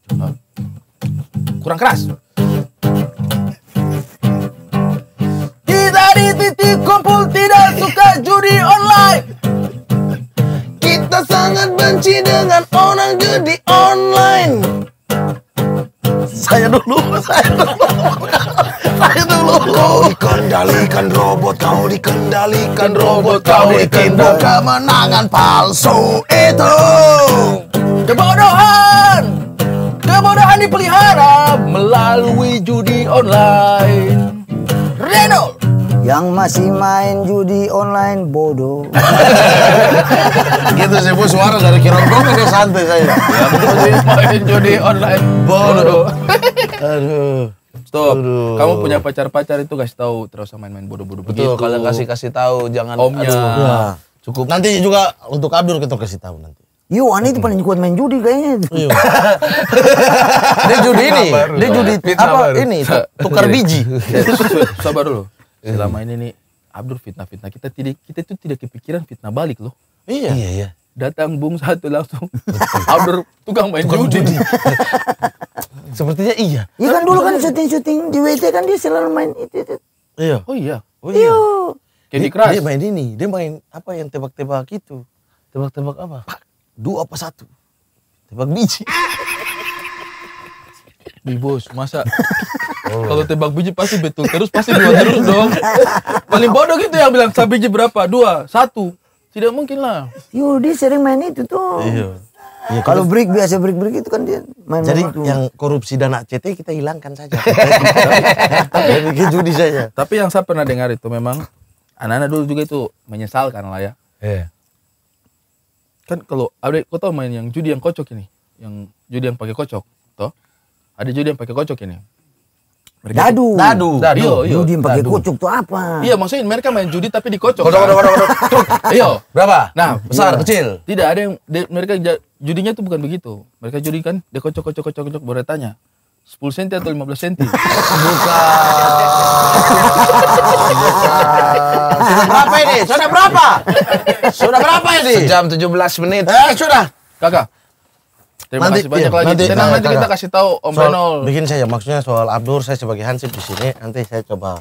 [SPEAKER 2] kurang keras kita di titik kumpul tidak suka judi online kita sangat benci dengan orang judi online saya dulu, saya dulu, saya dulu. Kau dikendalikan robot, kau dikendalikan robot, kau bikin kemenangan palsu itu. Kebodohan,
[SPEAKER 1] kebodohan dipelihara melalui judi online. Reno yang masih main judi online bodoh. gitu sih bu suara dari kok kayak santai saya. Yang masih
[SPEAKER 2] main judi online bodoh. Aduh. Stop. Aduh. Kamu punya pacar-pacar itu kasih tahu terus main-main bodoh-bodoh begitu. kalau kasih kasih tahu jangan omnya. Aduh, ya. Cukup. Nanti juga untuk Abdul kita kasih tahu nanti.
[SPEAKER 1] Yo, iya, Ani itu paling kuat main judi kayaknya. Iya.
[SPEAKER 2] dia judi ini, dia judi apa ini tukar biji. Sabar dulu. Eh. selama ini nih Abdur fitnah-fitnah kita tidak kita itu tidak kepikiran fitnah balik loh. Iya. Iya, iya. Datang Bung satu langsung Abdur tukang main tukang judi. Sepertinya iya. Iya
[SPEAKER 1] kan dulu kan syuting-syuting di WT kan dia selalu main itu. itu.
[SPEAKER 2] Iya. Oh iya. Oh iya. Jadi iya. keras. Dia main ini, dia main apa yang tebak-tebak itu. Tebak-tebak apa? Dua apa satu? Tebak biji. Di bos, masa Oh. Kalau tebak biji pasti betul terus pasti dua terus dong. Paling bodoh gitu yang bilang saya biji berapa? Dua, satu. Tidak
[SPEAKER 1] mungkin lah. Yudi sering main itu tuh. Iya. Ya, kalau break biasa break break itu kan dia main Jadi main yang itu. korupsi dana CT kita hilangkan saja. Tapi gitu
[SPEAKER 2] judi saja. Tapi yang saya pernah dengar itu memang anak-anak dulu juga itu menyesalkan lah ya. Yeah. Kan kalau ada kau tahu main yang judi yang kocok ini, yang judi yang pakai kocok, toh? Ada judi yang pakai kocok ini
[SPEAKER 1] dadu. Dadu. Iya, iya. Dadu. Iyo, iyo. Judi pakai kocok tuh apa? Iya,
[SPEAKER 2] maksudnya mereka main judi tapi dikocok. Kocok, kocok, kocok, kodok. Iyo. Berapa? Nah, besar, iyo. kecil. Tidak ada yang de, mereka judinya tuh bukan begitu. Mereka judi kan dia kocok kocok kocok kocok boleh tanya. 10 cm atau 15 cm? Bukan. sudah berapa ini? Sudah berapa? Sudah berapa ini? Sejam 17 menit. Eh, sudah. Kakak, Terima nanti, kasih banyak iya, lagi. Nanti, Tenang, nanti kita kasih tahu Om soal, Bikin saya maksudnya soal Abdur saya sebagai Hansip di sini nanti saya coba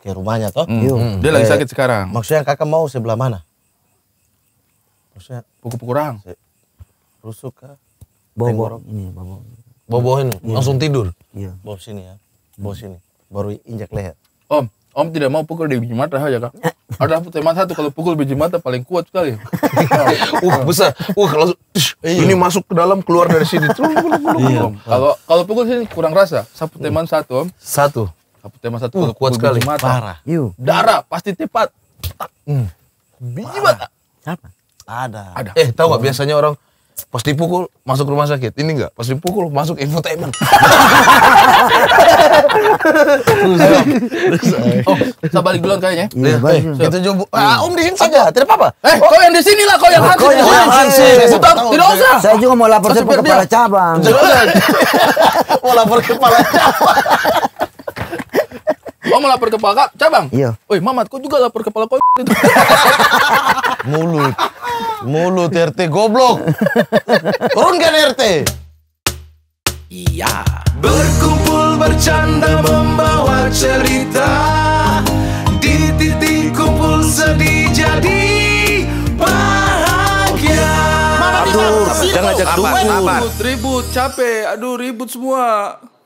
[SPEAKER 2] ke rumahnya toh. Mm. Mm. Dia lagi sakit sekarang. Maksudnya kakak mau sebelah mana? Maksudnya pukul kurang. Rusuk kah? Bobo. Ini bobo. Bobo ini langsung tidur. Iya. Bobo sini ya. Bobo sini. Baru injak leher. Om, Om tidak mau pukul di biji mata saja kak. Ada teman satu kalau pukul biji mata paling kuat sekali. uh besar. Uh kalau iya. ini masuk ke dalam keluar dari sini. Iya. Kalau kalau pukul sini kurang rasa. Sapu teman satu om. Satu. Sapu teman satu kalau uh, kuat sekali. Mata. Parah. Darah pasti tepat. Hmm. Biji mata. Ada. Ada. Eh tahu nggak biasanya orang pas dipukul masuk rumah sakit ini enggak pas dipukul masuk infotainment
[SPEAKER 1] oh Kita balik dulu kayaknya ya, baik kita coba iya.
[SPEAKER 2] iya. ah, om di sini saja tidak apa-apa eh oh. kau yang di sini lah kau yang oh, hansi kau yang hansi. tidak usah
[SPEAKER 1] saya juga mau lapor ke kepala cabang mau lapor ke kepala cabang
[SPEAKER 2] Mama mau lapor ke Pak cabang? Iya. Woi Mamat, kok juga lapor kepala kau itu? Mulut. Mulut RT goblok. Turunkan RT. Iya. Berkumpul bercanda membawa cerita di titik kumpul sedih jadi bahagia. Aduh, jangan ajak Ribut, ribut, capek. Aduh, ribut semua.